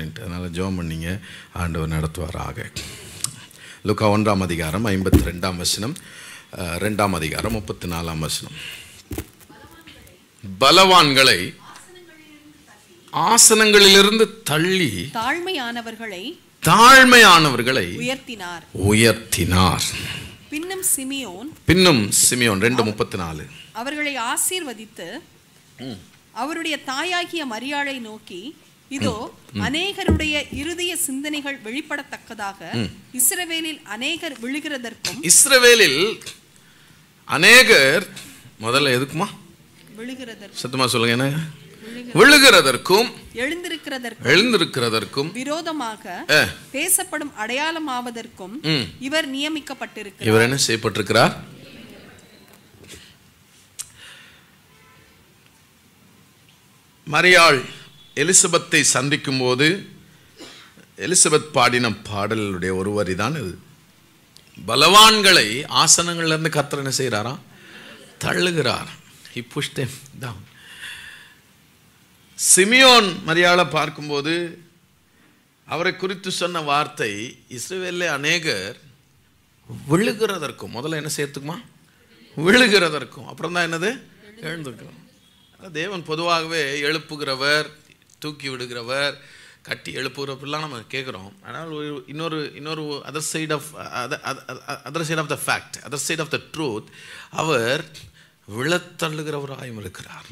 அப்படின்ட்டு அதனால் ஜோம் பண்ணிங்க ஆண்டவர் நடத்துவாராக லுக்கா ஒன்றாம் அதிகாரம் ஐம்பத்தி ரெண்டாம் வசனம் ரெண்டாம் அதிகாரம் முப்பத்தி நாலாம் வசனம் பலவான்களை ஆசனங்களிலிருந்து தள்ளி தாழ்மையானவர்களை தாழ்மையானவர்களை உயர்த்தினார் உயர்த்தினார் பின்னும் சிமியோன் பின்னும் சிமியோன் ரெண்டு முப்பத்தி நாலு அவர்களை ஆசீர்வதித்து அவருடைய தாயாகிய மரியாளை நோக்கி இதோ அநேகருடைய இருதய சிந்தனைகள் வெளிப்படத்தக்கதாக இஸ்ரவேலில் அநேகர் விழுகிறதற்கும் இஸ்ரவேலில் அநேகர் முதல்ல எதுக்குமா விழுகிறதற்கு சத்தமா சொல்லுங்க என்ன விழுகிறதற்கும் எழுந்திருக்கிறதற்கும் எழுந்திருக்கிறதற்கும் விரோதமாக பேசப்படும் அடையாளம் ஆவதற்கும் இவர் நியமிக்கப்பட்டிருக்கிறார் இவர் என்ன செய்யப்பட்டிருக்கிறார் மரியாள் எலிசபெத்தை சந்திக்கும் போது எலிசபெத் பாடின பாடலுடைய ஒரு வரி தான் இது பலவான்களை ஆசனங்கள்லேருந்து கத்திர என்ன செய்கிறாராம் தள்ளுகிறார் இப்புஷ்டம் புஷ் சிமியோன் மரியாதை பார்க்கும்போது அவரை குறித்து சொன்ன வார்த்தை இஸ்ரேலில் அநேகர் விழுகிறதற்கும் முதல்ல என்ன சேர்த்துக்குமா விழுகிறதற்கும் அப்புறம் தான் என்னது எழுந்துக்கிறோம் தேவன் பொதுவாகவே எழுப்புகிறவர் தூக்கி விடுகிறவர் கட்டி எழுப்புகிறப்பெல்லாம் நம்ம கேட்குறோம் ஆனால் ஒரு இன்னொரு இன்னொரு other side of other side of the fact other side of the truth அவர் விழத்தள்ளுகிறவராயும் இருக்கிறார்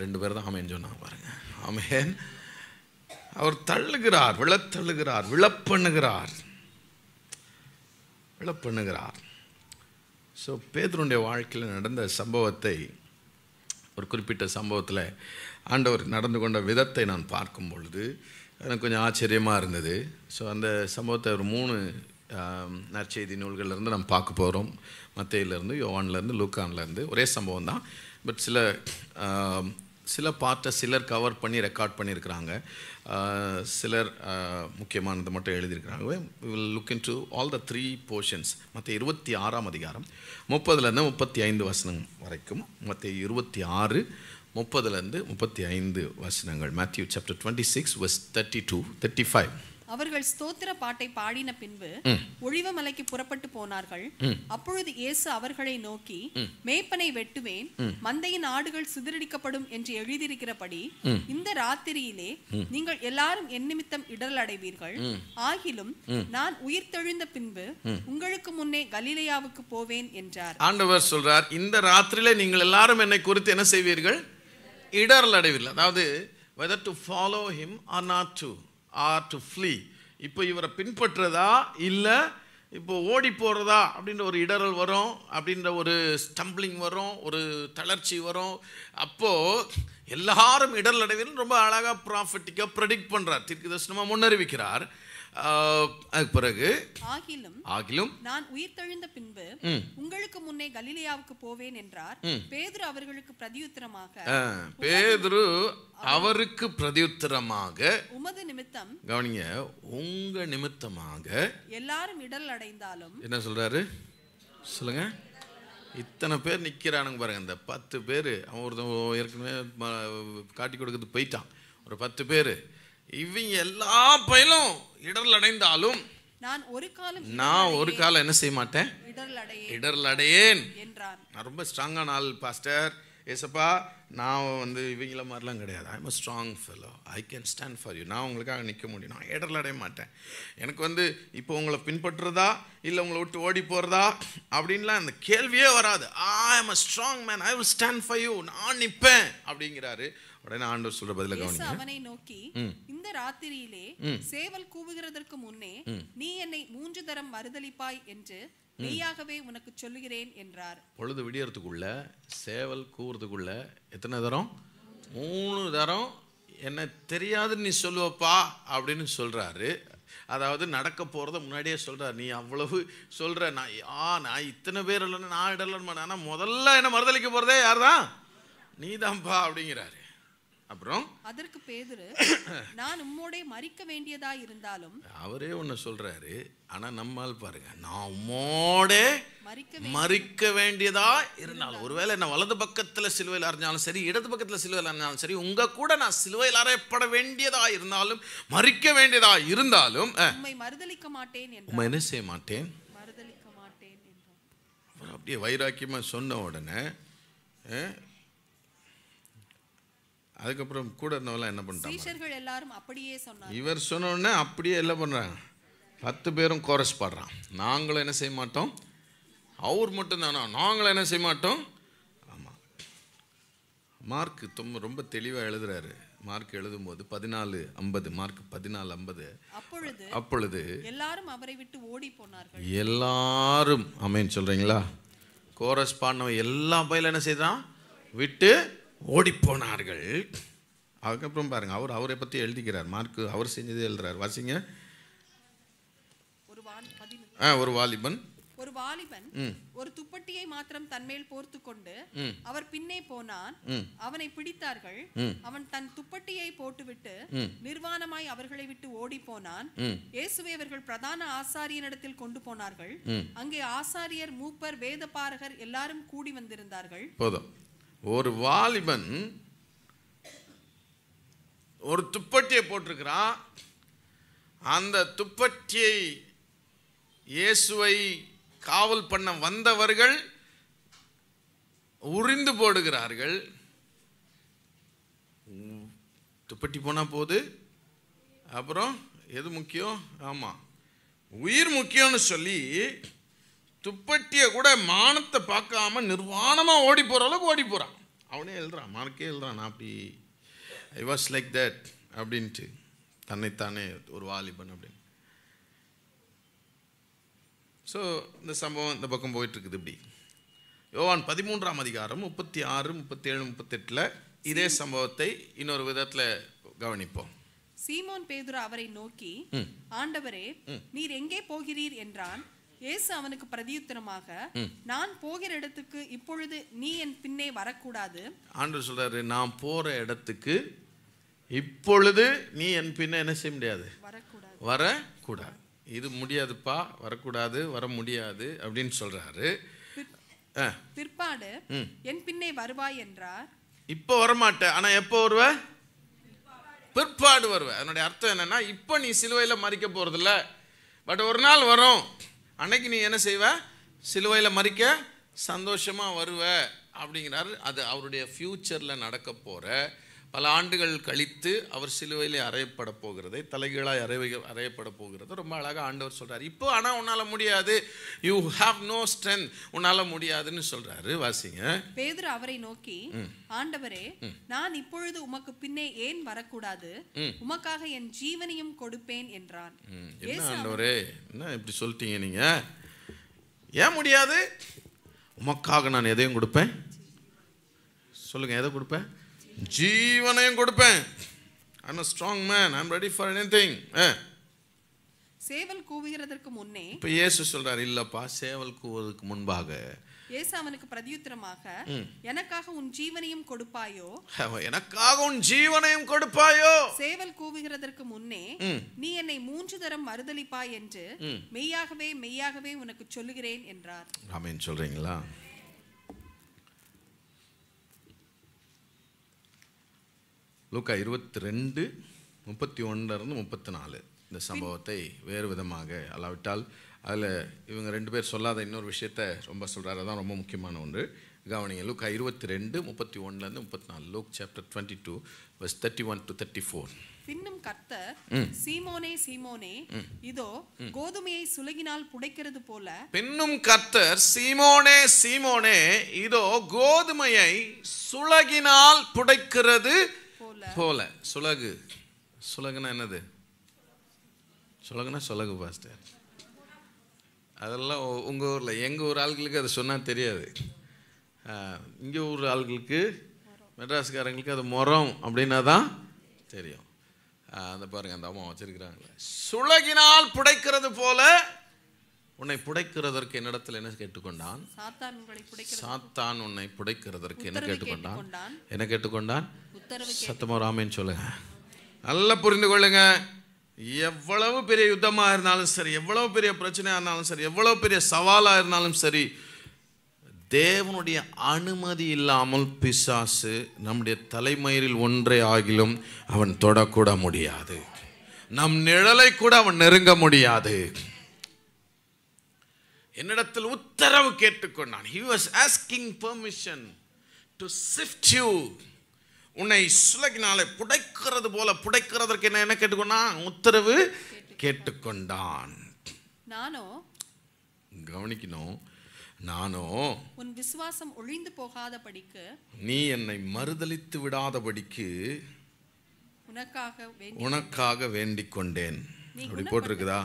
ரெண்டு பேர் தான் ஆமேன் சொன்னாங்க பாருங்க ஆமேன் அவர் தள்ளுகிறார் விழத்தள்ளுகிறார் விழப்பண்ணுகிறார் விழப்பண்ணுகிறார் ஸோ பேதருடைய வாழ்க்கையில் நடந்த சம்பவத்தை ஒரு குறிப்பிட்ட சம்பவத்தில் ஆண்டவர் நடந்து கொண்ட விதத்தை நான் பார்க்கும் பொழுது எனக்கு கொஞ்சம் ஆச்சரியமாக இருந்தது ஸோ அந்த சம்பவத்தை ஒரு மூணு நற்செய்தி நூல்கள்லேருந்து நம்ம பார்க்க போகிறோம் மத்தையிலேருந்து யோவான்லேருந்து லூக்கான்லேருந்து ஒரே சம்பவம் தான் பட் சில சில பார்ட்டை சிலர் கவர் பண்ணி ரெக்கார்ட் பண்ணியிருக்கிறாங்க சிலர் முக்கியமானது மட்டும் எழுதியிருக்கிறாங்க will look into all the three portions மற்ற இருபத்தி ஆறாம் அதிகாரம் முப்பதுலேருந்து முப்பத்தி ஐந்து வசனம் வரைக்கும் மற்ற இருபத்தி ஆறு முப்பதுலேருந்து முப்பத்தி ஐந்து வசனங்கள் Matthew chapter twenty six thirty two thirty five அவர்கள் ஸ்தோத்திர பாட்டை பாடின பின்பு ஒழிவ மலைக்கு புறப்பட்டு போனார்கள் அப்பொழுது இயேசு அவர்களை நோக்கி மேய்ப்பனை வெட்டுவேன் மந்தையின் ஆடுகள் சிதறடிக்கப்படும் என்று எழுதியிருக்கிறபடி இந்த ராத்திரியிலே நீங்கள் எல்லாரும் என் நிமித்தம் இடல் அடைவீர்கள் ஆகிலும் நான் உயிர் தெழுந்த பின்பு உங்களுக்கு முன்னே கலிலையாவுக்கு போவேன் என்றார் ஆண்டவர் சொல்றார் இந்த ராத்திரியில நீங்கள் எல்லாரும் என்னை குறித்து என்ன செய்வீர்கள் இடரல் அடைவில் அதாவது whether to follow him or not to or to flee இப்போ இவரை பின்பற்றுறதா இல்லை இப்போ ஓடி போகிறதா அப்படின்ற ஒரு இடரல் வரும் அப்படின்ற ஒரு ஸ்டம்பிளிங் வரும் ஒரு தளர்ச்சி வரும் அப்போது எல்லாரும் இடரல் அடைவில் ரொம்ப அழகாக ப்ராஃபிட்டிக்காக ப்ரெடிக்ட் பண்ணுறார் திருக்கு தர்சனமாக முன்னறிவிக்கிறார் அதுக்கு பிறகு ஆகிலும் ஆகிலும் நான் உயிர் தெழுந்த பின்பு உங்களுக்கு முன்னே கலிலியாவுக்கு போவேன் என்றார் பேதுரு அவர்களுக்கு பிரதியுத்தரமாக பேதுரு அவருக்கு பிரதியுத்தரமாக உமது நிமித்தம் கவனிங்க உங்க நிமித்தமாக எல்லாரும் இடல் அடைந்தாலும் என்ன சொல்றாரு சொல்லுங்க இத்தனை பேர் நிற்கிறானுங்க பாருங்க இந்த பத்து பேர் அவன் ஒருத்தன் ஏற்கனவே காட்டி கொடுக்கறது போயிட்டான் ஒரு பத்து பேர் இவங்க எல்லா பயிலும் இடர்ல அடைந்தாலும் நான் ஒரு காலம் நான் ஒரு காலம் என்ன செய்ய மாட்டேன் இடர்ல அடையேன் நான் ரொம்ப ஸ்ட்ராங்கான ஆள் பாஸ்டர் ஏசப்பா நான் வந்து இவங்கள மாதிரிலாம் கிடையாது I am strong fellow I can stand for you நான் உங்களுக்காக நிற்க முடியும் நான் இடர்ல அடைய மாட்டேன் எனக்கு வந்து இப்போ உங்களை பின்பற்றுறதா இல்லை உங்களை விட்டு ஓடி போகிறதா அப்படின்லாம் அந்த கேள்வியே வராது I am a strong man I will stand for you நான் நிற்பேன் அப்படிங்கிறாரு உடனே ஆண்டவர் சொல்ற பதில கவனிங்க அவனை நோக்கி இந்த ராத்திரியிலே சேவல் கூவுகிறதற்கு முன்னே நீ என்னை மூன்று தரம் மறுதளிப்பாய் என்று நீயாகவே உனக்கு சொல்லுகிறேன் என்றார் பொழுது விடியறதுக்குள்ள சேவல் கூவுறதுக்குள்ள எத்தனை தரம் மூணு தரம் என்ன தெரியாது நீ சொல்லுவப்பா அப்படின்னு சொல்றாரு அதாவது நடக்க போகிறத முன்னாடியே சொல்கிறார் நீ அவ்வளவு சொல்கிற நான் ஆ நான் இத்தனை பேர் இல்லைன்னு நான் இடலன்னு ஆனால் முதல்ல என்ன மறுதளிக்க போகிறதே யார் தான் நீ தான்ப்பா அப்படிங்கிறாரு அப்புறம் அதற்கு பேதுரு நான் உம்மோடே மறிக்க வேண்டியதா இருந்தாலும் அவரே ஒன்று சொல்றாரு ஆனா நம்மால் பாருங்க நான் உம்மோட மறிக்க வேண்டியதா இருந்தாலும் ஒருவேளை நான் வலது பக்கத்தில் சிலுவையில் அறிஞ்சாலும் சரி இடது பக்கத்தில் சிலுவையில் அறிஞ்சாலும் சரி உங்க கூட நான் சிலுவையில் அறையப்பட வேண்டியதா இருந்தாலும் மறிக்க வேண்டியதா இருந்தாலும் உண்மை மறுதளிக்க மாட்டேன் உண்மை என்ன செய்ய மாட்டேன் மறுதளிக்க மாட்டேன் அப்படியே வைராக்கியமாக சொன்ன உடனே அதுக்கப்புறம் கூட இருந்தவெல்லாம் என்ன பண்ணிட்டாங்க சீஷர்கள் எல்லாரும் அப்படியே சொன்னாங்க இவர் சொன்னோடனே அப்படியே என்ன பண்ணுறாங்க பத்து பேரும் கோரஸ் பாடுறான் நாங்களும் என்ன செய்ய மாட்டோம் அவர் மட்டும் தானா நாங்களும் என்ன செய்ய மாட்டோம் ஆமாம் மார்க் ரொம்ப ரொம்ப தெளிவாக எழுதுறாரு மார்க் போது பதினாலு ஐம்பது மார்க் பதினாலு ஐம்பது அப்பொழுது அப்பொழுது எல்லாரும் அவரை விட்டு ஓடி போனார்கள் எல்லாரும் அமைன்னு சொல்றீங்களா கோரஸ் பாடினவன் எல்லா பயில என்ன செய்தான் விட்டு ஓடிப்போனார்கள் அதுக்கப்புறம் பாருங்க அவர் அவரை பற்றி எழுதிக்கிறார் மார்க்கு அவர் செஞ்சதே எழுதுறார் வாசிங்க ஒரு வாலிபன் ஒரு வாலிபன் ஒரு துப்பட்டியை மாத்திரம் தன்மேல் போர்த்து கொண்டு அவர் பின்னே போனான் அவனை பிடித்தார்கள் அவன் தன் துப்பட்டியை போட்டுவிட்டு நிர்வாணமாய் அவர்களை விட்டு ஓடி போனான் இயேசுவை அவர்கள் பிரதான ஆசாரியனிடத்தில் கொண்டு போனார்கள் அங்கே ஆசாரியர் மூப்பர் வேத பாரகர் எல்லாரும் கூடி வந்திருந்தார்கள் ஒரு வாலிபன் ஒரு துப்பட்டியை போட்டிருக்கிறான் அந்த துப்பட்டியை இயேசுவை காவல் பண்ண வந்தவர்கள் உறிந்து போடுகிறார்கள் துப்பட்டி போனால் போது அப்புறம் எது முக்கியம் ஆமாம் உயிர் முக்கியம்னு சொல்லி துப்பட்டியை கூட மானத்தை பார்க்காம நிர்வாணமாக ஓடி போகிற அளவுக்கு ஓடி போகிறான் அவனே எழுதுறான் மார்க்கே எழுதுறான் அப்படி ஐ வாஸ் லைக் தட் அப்படின்ட்டு தன்னைத்தானே ஒரு வாலிபன் அப்படின்னு ஸோ இந்த சம்பவம் இந்த பக்கம் போயிட்டுருக்குது இப்படி யோவான் பதிமூன்றாம் அதிகாரம் முப்பத்தி ஆறு முப்பத்தி ஏழு முப்பத்தெட்டில் இதே சம்பவத்தை இன்னொரு விதத்தில் கவனிப்போம் சீமோன் பேதுரா அவரை நோக்கி ஆண்டவரே நீர் எங்கே போகிறீர் என்றான் இயேசு அவனுக்கு பிரதியுத்தரமாக நான் போகிற இடத்துக்கு இப்பொழுது நீ என் பின்னே வரக்கூடாது ஆண்டு சொல்றாரு நான் போற இடத்துக்கு இப்பொழுது நீ என் பின்ன என்ன செய்ய முடியாது வரக்கூடாது இது முடியாதுப்பா வரக்கூடாது வர முடியாது அப்படின்னு சொல்றாரு பிற்பாடு என் பின்னே வருவாய் என்றார் இப்போ வரமாட்ட ஆனா எப்போ வருவ பிற்பாடு வருவ அதனுடைய அர்த்தம் என்னன்னா இப்போ நீ சிலுவையில மறிக்க போறது இல்ல பட் ஒரு நாள் வரும் அன்னைக்கு நீ என்ன செய்வ சிலுவையில் மறிக்க சந்தோஷமாக வருவ அப்படிங்கிறாரு அது அவருடைய ஃப்யூச்சரில் நடக்க போகிற பல ஆண்டுகள் கழித்து அவர் சிலுவையிலே அறையப்பட போகிறது தலைகீழாய் அறை அறையப்பட போகிறது ரொம்ப அழகாக ஆண்டவர் சொல்கிறார் இப்போ ஆனால் உன்னால் முடியாது யூ ஹாவ் நோ ஸ்ட்ரென்த் உன்னால் முடியாதுன்னு சொல்கிறாரு வாசிங்க பேதர் அவரை நோக்கி ஆண்டவரே நான் இப்பொழுது உமக்கு பின்னே ஏன் வரக்கூடாது உமக்காக என் ஜீவனையும் கொடுப்பேன் என்றான் என்ன ஆண்டவரே என்ன இப்படி சொல்லிட்டீங்க நீங்கள் ஏன் முடியாது உமக்காக நான் எதையும் கொடுப்பேன் சொல்லுங்கள் எதை கொடுப்பேன் ஜீவனையும் கொடுப்பேன் I'm strong man I'm ready for anything சேவல் கூவுகிறதற்கு முன்னே இப்போ இயேசு சொல்றாரு இல்லப்பா சேவல் கூவுவதற்கு முன்பாக இயேசு அவனுக்கு பிரதியுத்தரமாக எனக்காக உன் ஜீவனையும் கொடுப்பாயோ எனக்காக உன் ஜீவனையும் கொடுப்பாயோ சேவல் கூவுகிறதற்கு முன்னே நீ என்னை மூன்று தரம் மறுதளிப்பாய் என்று மெய்யாகவே மெய்யாகவே உனக்கு சொல்லுகிறேன் என்றார் ஆமென் சொல்றீங்களா லூக்கா இருபத்தி ரெண்டு முப்பத்தி ஒன்றுலேருந்து முப்பத்தி நாலு இந்த சம்பவத்தை வேறு விதமாக அல்லாவிட்டால் அதில் இவங்க ரெண்டு பேர் சொல்லாத இன்னொரு விஷயத்த ரொம்ப சொல்கிறாரு தான் ரொம்ப முக்கியமான ஒன்று கவனிங்க லூக்கா இருபத்தி ரெண்டு முப்பத்தி ஒன்றுலேருந்து முப்பத்தி நாலு Luke chapter twenty two verse thirty one to thirty four பின்னும் கர்த்தர் சீமோனே சீமோனே இதோ கோதுமையை சுலகினால் புடைக்கிறது போல பின்னும் கர்த்தர் சீமோனே சீமோனே இதோ கோதுமையை சுலகினால் புடைக்கிறது போல சுலகு சுலகுனா என்னது சுலகுனா சுலகு பாஸ்டர் அதெல்லாம் உங்கள் ஊரில் எங்கள் ஊர் ஆள்களுக்கு அது சொன்னால் தெரியாது இங்கே ஊர் ஆள்களுக்கு மெட்ராஸ்காரங்களுக்கு அது முறம் அப்படின்னா தான் தெரியும் அந்த பாருங்கள் அந்த அம்மா வச்சிருக்கிறாங்களே சுலகினால் புடைக்கிறது போல உன்னை புடைக்கிறதற்கு என்னிடத்தில் என்ன கேட்டுக்கொண்டான் சாத்தான் உன்னை புடைக்கிறதற்கு என்ன கேட்டுக்கொண்டான் என்ன கேட்டுக்கொண்டான் உத்தரவு சத்தமாக ராமன் சொல்லுங்க நல்லா புரிந்து கொள்ளுங்க எவ்வளவு பெரிய யுத்தமாக இருந்தாலும் சரி எவ்வளவு பெரிய பிரச்சனையாக இருந்தாலும் சரி எவ்வளோ பெரிய சவாலாக இருந்தாலும் சரி தேவனுடைய அனுமதி இல்லாமல் பிசாசு நம்முடைய தலைமயிரில் ஒன்றே ஆகிலும் அவன் தொடக்கூட முடியாது நம் நிழலை கூட அவன் நெருங்க முடியாது என்னிடத்தில் உத்தரவு கேட்டுக்கொண்டான் he was asking permission to sift you உன்னை சுலகினாலே புடைக்கிறது போல புடைக்கிறதற்கு என்ன என்ன கேட்டுக்கொண்டா உத்தரவு கேட்டுக்கொண்டான் நானோ கவனிக்கணும் நானோ உன் விசுவாசம் ஒழிந்து போகாதபடிக்கு நீ என்னை மறுதளித்து விடாதபடிக்கு உனக்காக உனக்காக வேண்டிக் கொண்டேன் அப்படி போட்டிருக்குதா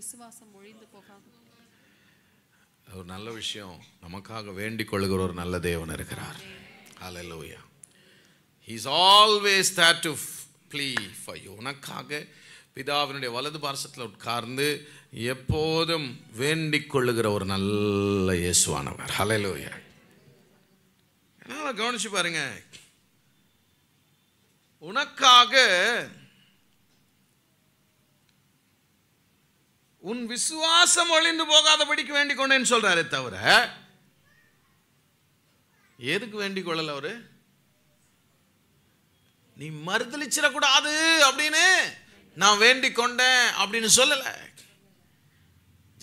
விசுவாசம் ஒரு நல்ல விஷயம் நமக்காக வேண்டிக் கொள்கிற ஒரு நல்ல தேவன் இருக்கிறார் அலையா he's always that to plead உனக்காக பிதாவினுடைய வலது பாரசத்தில் உட்கார்ந்து எப்போதும் வேண்டிக் கொள்ளுகிற ஒரு நல்ல இயேசுவானவர் ஹலலோயா என்னால் கவனிச்சு பாருங்க உனக்காக உன் விசுவாசம் ஒழிந்து படிக்க வேண்டிக் கொண்டேன்னு சொல்கிறாரே தவிர எதுக்கு வேண்டிக் கொள்ளல அவரு நீ கூடாது அப்படின்னு நான் வேண்டிக் கொண்டேன் அப்படின்னு சொல்லலை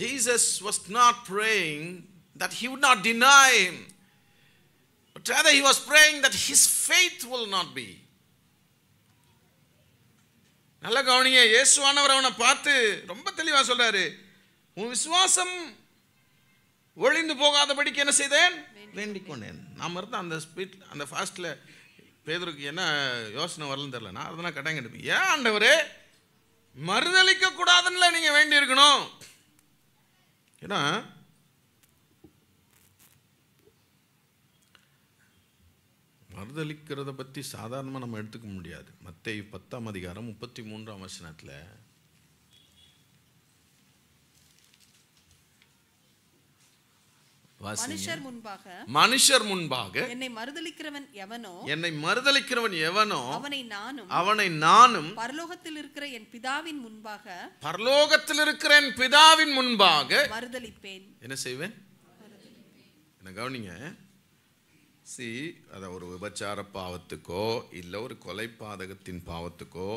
Jesus was not praying that he would not deny but rather he was praying that his faith will not be நல்ல கவனிங்க இயேசுவானவர் அவனை பார்த்து ரொம்ப தெளிவாக சொல்கிறாரு உன் விசுவாசம் ஒழிந்து போகாதபடிக்கு என்ன செய்தேன் வேண்டிக் கொண்டேன் நாம் இருந்த அந்த ஸ்பீட் அந்த ஃபாஸ்ட்டில் பேதருக்கு என்ன யோசனை வரலன்னு தெரில நான் அதெல்லாம் கட்டாயம் ஏன் ஆண்டவரே மறுதளிக்க கூடாதுன்னு நீங்கள் வேண்டி இருக்கணும் ஏன்னா மறுதளிக்கிறத பற்றி சாதாரணமாக நம்ம எடுத்துக்க முடியாது மற்ற பத்தாம் அதிகாரம் முப்பத்தி மூன்றாம் வசனத்தில் மனுஷர் முன்பாக மனுஷர் முன்பாக என்னை மறுதளிக்கிறவன் எவனோ என்னை மறுதளிக்கிறவன் எவனோ அவனை நானும் அவனை நானும் பரலோகத்தில் இருக்கிற என் பிதாவின் முன்பாக பரலோகத்தில் இருக்கிற என் பிதாவின் முன்பாக மறுதளிப்பேன் என்ன செய்வேன் என்ன கவனிங்க சி அதை ஒரு விபச்சார பாவத்துக்கோ இல்லை ஒரு கொலை பாதகத்தின் பாவத்துக்கோ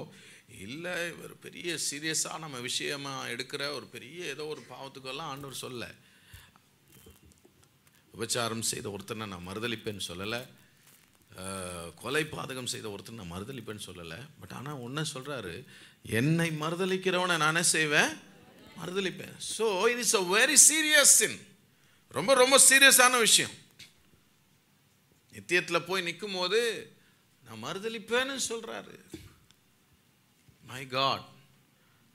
இல்லை ஒரு பெரிய சீரியஸாக நம்ம விஷயமா எடுக்கிற ஒரு பெரிய ஏதோ ஒரு பாவத்துக்கெல்லாம் ஆண்டவர் சொல்ல விபச்சாரம் செய்த ஒருத்தனை நான் மறுதளிப்பேன்னு சொல்லலை கொலை பாதகம் செய்த ஒருத்தர் நான் மறுதளிப்பேன்னு சொல்லலை பட் ஆனால் ஒன்று சொல்கிறாரு என்னை மறுதளிக்கிறவனை நானே செய்வேன் மறுதளிப்பேன் so it is a very serious sin ரொம்ப ரொம்ப சீரியஸான விஷயம் நித்தியத்தில் போய் நிற்கும் போது நான் மறுதளிப்பேன்னு சொல்கிறாரு மை காட்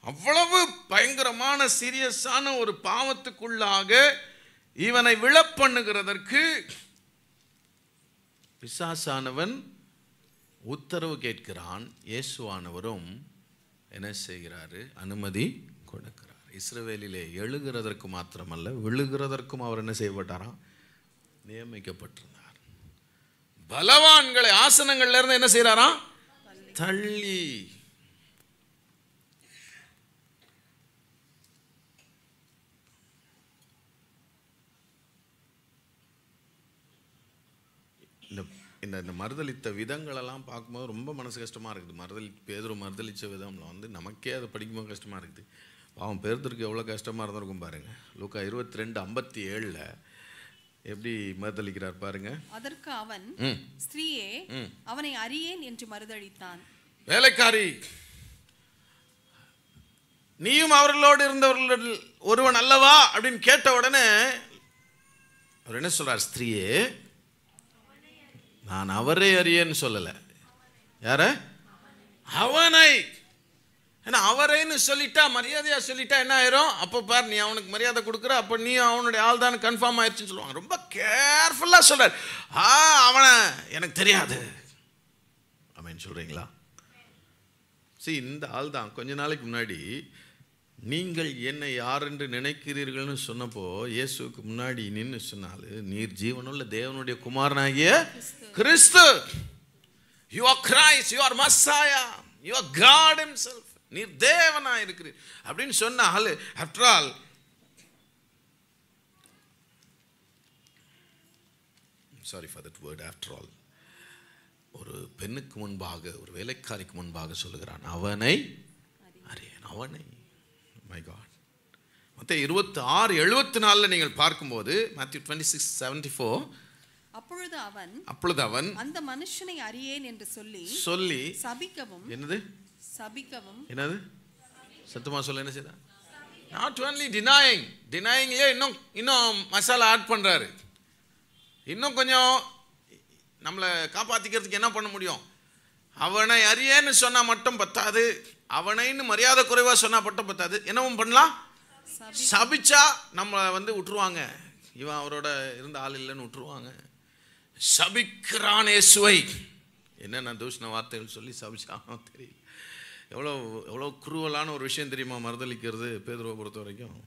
அவ்வளவு பயங்கரமான சீரியஸான ஒரு பாவத்துக்குள்ளாக இவனை விழப்பண்ணுகிறதற்கு பிசாசானவன் உத்தரவு கேட்கிறான் இயேசுவானவரும் என்ன செய்கிறாரு அனுமதி கொடுக்கிறார் இஸ்ரவேலிலே எழுகிறதற்கு மாத்திரமல்ல விழுகிறதற்கும் அவர் என்ன செய்யப்பட்டாராம் நியமிக்கப்பட்டிருந்தார் பலவான்களை ஆசனங்கள்ல இருந்து என்ன செய்யறாராம் தள்ளி இந்த இந்த மறுதளித்த விதங்களெல்லாம் பார்க்கும்போது ரொம்ப மனசு கஷ்டமாக இருக்குது மறுதளி பேதரு மறுதளித்த விதம்லாம் வந்து நமக்கே அதை படிக்கும்போது கஷ்டமாக இருக்குது பாவம் பேர்தருக்கு எவ்வளோ கஷ்டமாக இருந்திருக்கும் பாருங்கள் லூக்கா இருபத்தி ரெண்டு ஐம்பத்தி ஏழில் எப்படி மறுதளிக்கிறார் பாருங்க அதற்கு அவன் ஸ்திரீயே அவனை அறியேன் என்று மறுதளித்தான் வேலைக்காரி நீயும் அவர்களோடு இருந்தவர்கள் ஒருவன் அல்லவா அப்படின்னு கேட்ட உடனே அவர் என்ன சொல்றார் ஸ்திரீயே நான் அவரே அறியேன்னு சொல்லலை யார அவனை ஏன்னா அவரேன்னு சொல்லிட்டா மரியாதையாக சொல்லிட்டா என்ன ஆயிரும் அப்போ பார் நீ அவனுக்கு மரியாதை கொடுக்குற அப்போ நீ அவனுடைய ஆள் தான் கன்ஃபார்ம் ஆயிடுச்சுன்னு சொல்லுவாங்க ரொம்ப கேர்ஃபுல்லாக சொல்கிறார் ஆ அவனை எனக்கு தெரியாது அப்படின்னு சொல்கிறீங்களா சரி இந்த ஆள் தான் கொஞ்ச நாளைக்கு முன்னாடி நீங்கள் என்னை யார் என்று நினைக்கிறீர்கள்னு சொன்னப்போ இயேசுக்கு முன்னாடி நின்று சொன்னாலும் நீர் ஜீவனுள்ள தேவனுடைய குமாரனாகிய கிறிஸ்து you are Christ you are messiah you are God himself நீர் தேவனாக இருக்கிறீர் அப்படின்னு சொன்னால் after all sorry for that word after all ஒரு பெண்ணுக்கு முன்பாக ஒரு வேலைக்காரிக்கு முன்பாக சொல்லுகிறான் அவனை அறியன் அவனை மை காட் மொத்த இருபத்தி ஆறு எழுபத்தி நாலில் நீங்கள் பார்க்கும்போது Matthew twenty six seventy four அப்பொழுது அவன் அப்பொழுது அவன் அந்த மனுஷனை அறியேன் என்று சொல்லி சொல்லி சபிக்கவும் என்னது சபிக்கவும் என்னது சத்துமா சொல்ல என்ன செய்யலாம் நாட் ஒன்லி டினாயிங் டினாயிங்லேயே இன்னும் இன்னும் மசாலா ஆட் பண்ணுறாரு இன்னும் கொஞ்சம் நம்மளை காப்பாற்றிக்கிறதுக்கு என்ன பண்ண முடியும் அவனை அறியேன்னு சொன்னால் மட்டும் பத்தாது அவனைன்னு மரியாதை குறைவாக சொன்னால் மட்டும் பத்தாது என்னவும் பண்ணலாம் சபிச்சா நம்மளை வந்து விட்டுருவாங்க இவன் அவரோட இருந்த ஆள் இல்லைன்னு விட்டுருவாங்க சபிக்கிறான் இயேசுவை என்னென்ன தூஷண வார்த்தைகள் சொல்லி சபிச்சானோ தெரியல எவ்வளோ எவ்வளோ குருவலான ஒரு விஷயம் தெரியுமா மறுதளிக்கிறது பேதுருவை பொறுத்த வரைக்கும்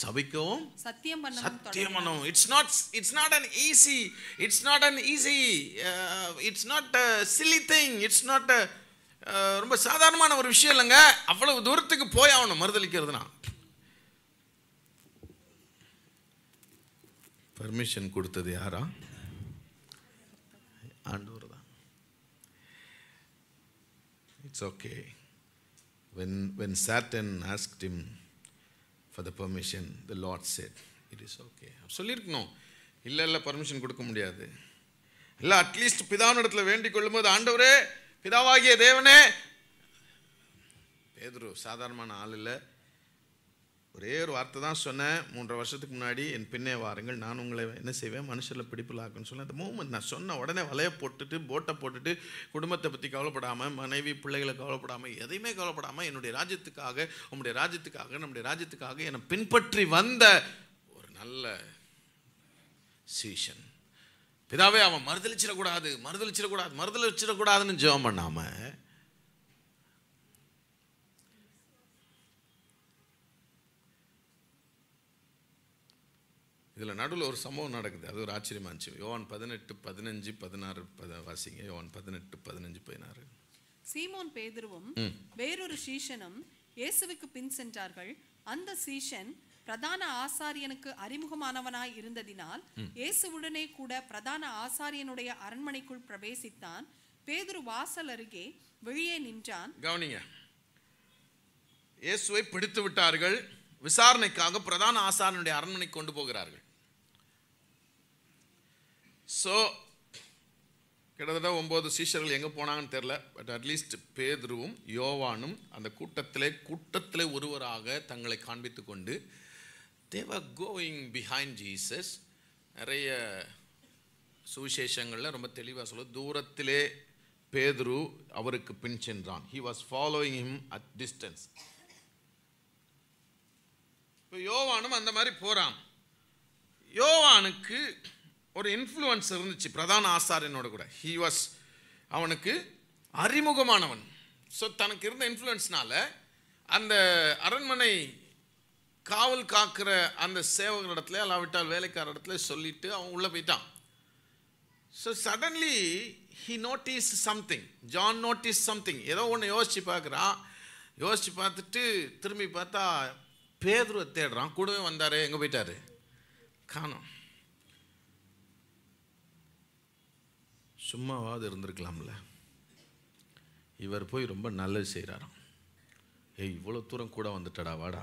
சபிக்கவும் சத்தியம் பண்ணவும் சத்தியம் பண்ணவும் it's not it's not an easy it's not an easy it's not a silly thing it's not a ரொம்ப சாதாரணமான ஒரு விஷயம் இல்லைங்க அவ்வளவு தூரத்துக்கு போய் ஆகணும் மறுதளிக்கிறதுனா பர்மிஷன் கொடுத்தது யாரா it's okay. When when Satan asked him for the permission, the Lord said, it is okay சொல்லியிருக்கணும் இல்லை இல்லை பர்மிஷன் கொடுக்க முடியாது இல்லை அட்லீஸ்ட் பிதாவினிடத்தில் வேண்டிக் கொள்ளும்போது ஆண்டவரே பிதாவாகிய தேவனே பேதுரு சாதாரணமான ஆள் இல்லை ஒரே ஒரு வார்த்தை தான் சொன்னேன் மூன்று வருஷத்துக்கு முன்னாடி என் பின்னே வாருங்கள் நான் உங்களை என்ன செய்வேன் மனுஷரில் ஆக்குன்னு சொன்னேன் அந்த மூமெண்ட் நான் சொன்ன உடனே வலையை போட்டுட்டு போட்டை போட்டுட்டு குடும்பத்தை பற்றி கவலைப்படாமல் மனைவி பிள்ளைகளை கவலைப்படாமல் எதையுமே கவலைப்படாமல் என்னுடைய ராஜ்யத்துக்காக உங்களுடைய ராஜ்யத்துக்காக நம்முடைய ராஜ்யத்துக்காக என்னை பின்பற்றி வந்த ஒரு நல்ல சீஷன் பிதாவே அவன் மறுதளிச்சிடக்கூடாது மறுதளிச்சிடக்கூடாது மறுதளிச்சிடக்கூடாதுன்னு ஜெபம் பண்ணாமல் இதில் நடுவில் ஒரு சம்பவம் நடக்குது அது ஒரு ஆச்சரியமாக இருந்துச்சு யோவான் பதினெட்டு பதினஞ்சு பதினாறு பத வாசிங்க யோவான் பதினெட்டு பதினஞ்சு பதினாறு சீமோன் பேதுருவும் வேறொரு சீஷனும் இயேசுவுக்கு பின் சென்றார்கள் அந்த சீஷன் பிரதான ஆசாரியனுக்கு அறிமுகமானவனாய் இருந்ததினால் இயேசுவுடனே கூட பிரதான ஆசாரியனுடைய அரண்மனைக்குள் பிரவேசித்தான் பேதுரு வாசல் அருகே வெளியே நின்றான் கவனிங்க இயேசுவை பிடித்து விட்டார்கள் விசாரணைக்காக பிரதான ஆசாரனுடைய அரண்மனை கொண்டு போகிறார்கள் ஸோ கிட்டத்தட்ட ஒம்பது சீஷர்கள் எங்கே போனாங்கன்னு தெரில பட் அட்லீஸ்ட் பேதுருவும் யோவானும் அந்த கூட்டத்திலே கூட்டத்திலே ஒருவராக தங்களை காண்பித்து கொண்டு தேவர் கோயிங் பிஹைண்ட் ஜீசஸ் நிறைய சுவிசேஷங்களில் ரொம்ப தெளிவாக சொல்ல தூரத்திலே பேதுரு அவருக்கு பின் சென்றான் he was following him at distance இப்போ யோவானும் அந்த மாதிரி போகிறான் யோவானுக்கு ஒரு இன்ஃப்ளூயன்ஸ் இருந்துச்சு பிரதான ஆசாரியனோட கூட ஹி வாஸ் அவனுக்கு அறிமுகமானவன் ஸோ தனக்கு இருந்த இன்ஃப்ளூயன்ஸ்னால அந்த அரண்மனை காவல் காக்கிற அந்த சேவகர் இடத்துல அல்லாவிட்டால் வேலைக்கார இடத்துல சொல்லிவிட்டு அவன் உள்ளே போயிட்டான் so suddenly he notice something John notice something ஏதோ ஒன்று யோசித்து பார்க்குறான் யோசித்து பார்த்துட்டு திரும்பி பார்த்தா பேதுருவை தேடுறான் கூடவே வந்தார் எங்கே போயிட்டார் காணும் சும்மாவாவது இருந்திருக்கலாம்ல இவர் போய் ரொம்ப நல்லது செய்கிறாராம் ஏய் இவ்வளோ தூரம் கூட வந்துட்டடா வாடா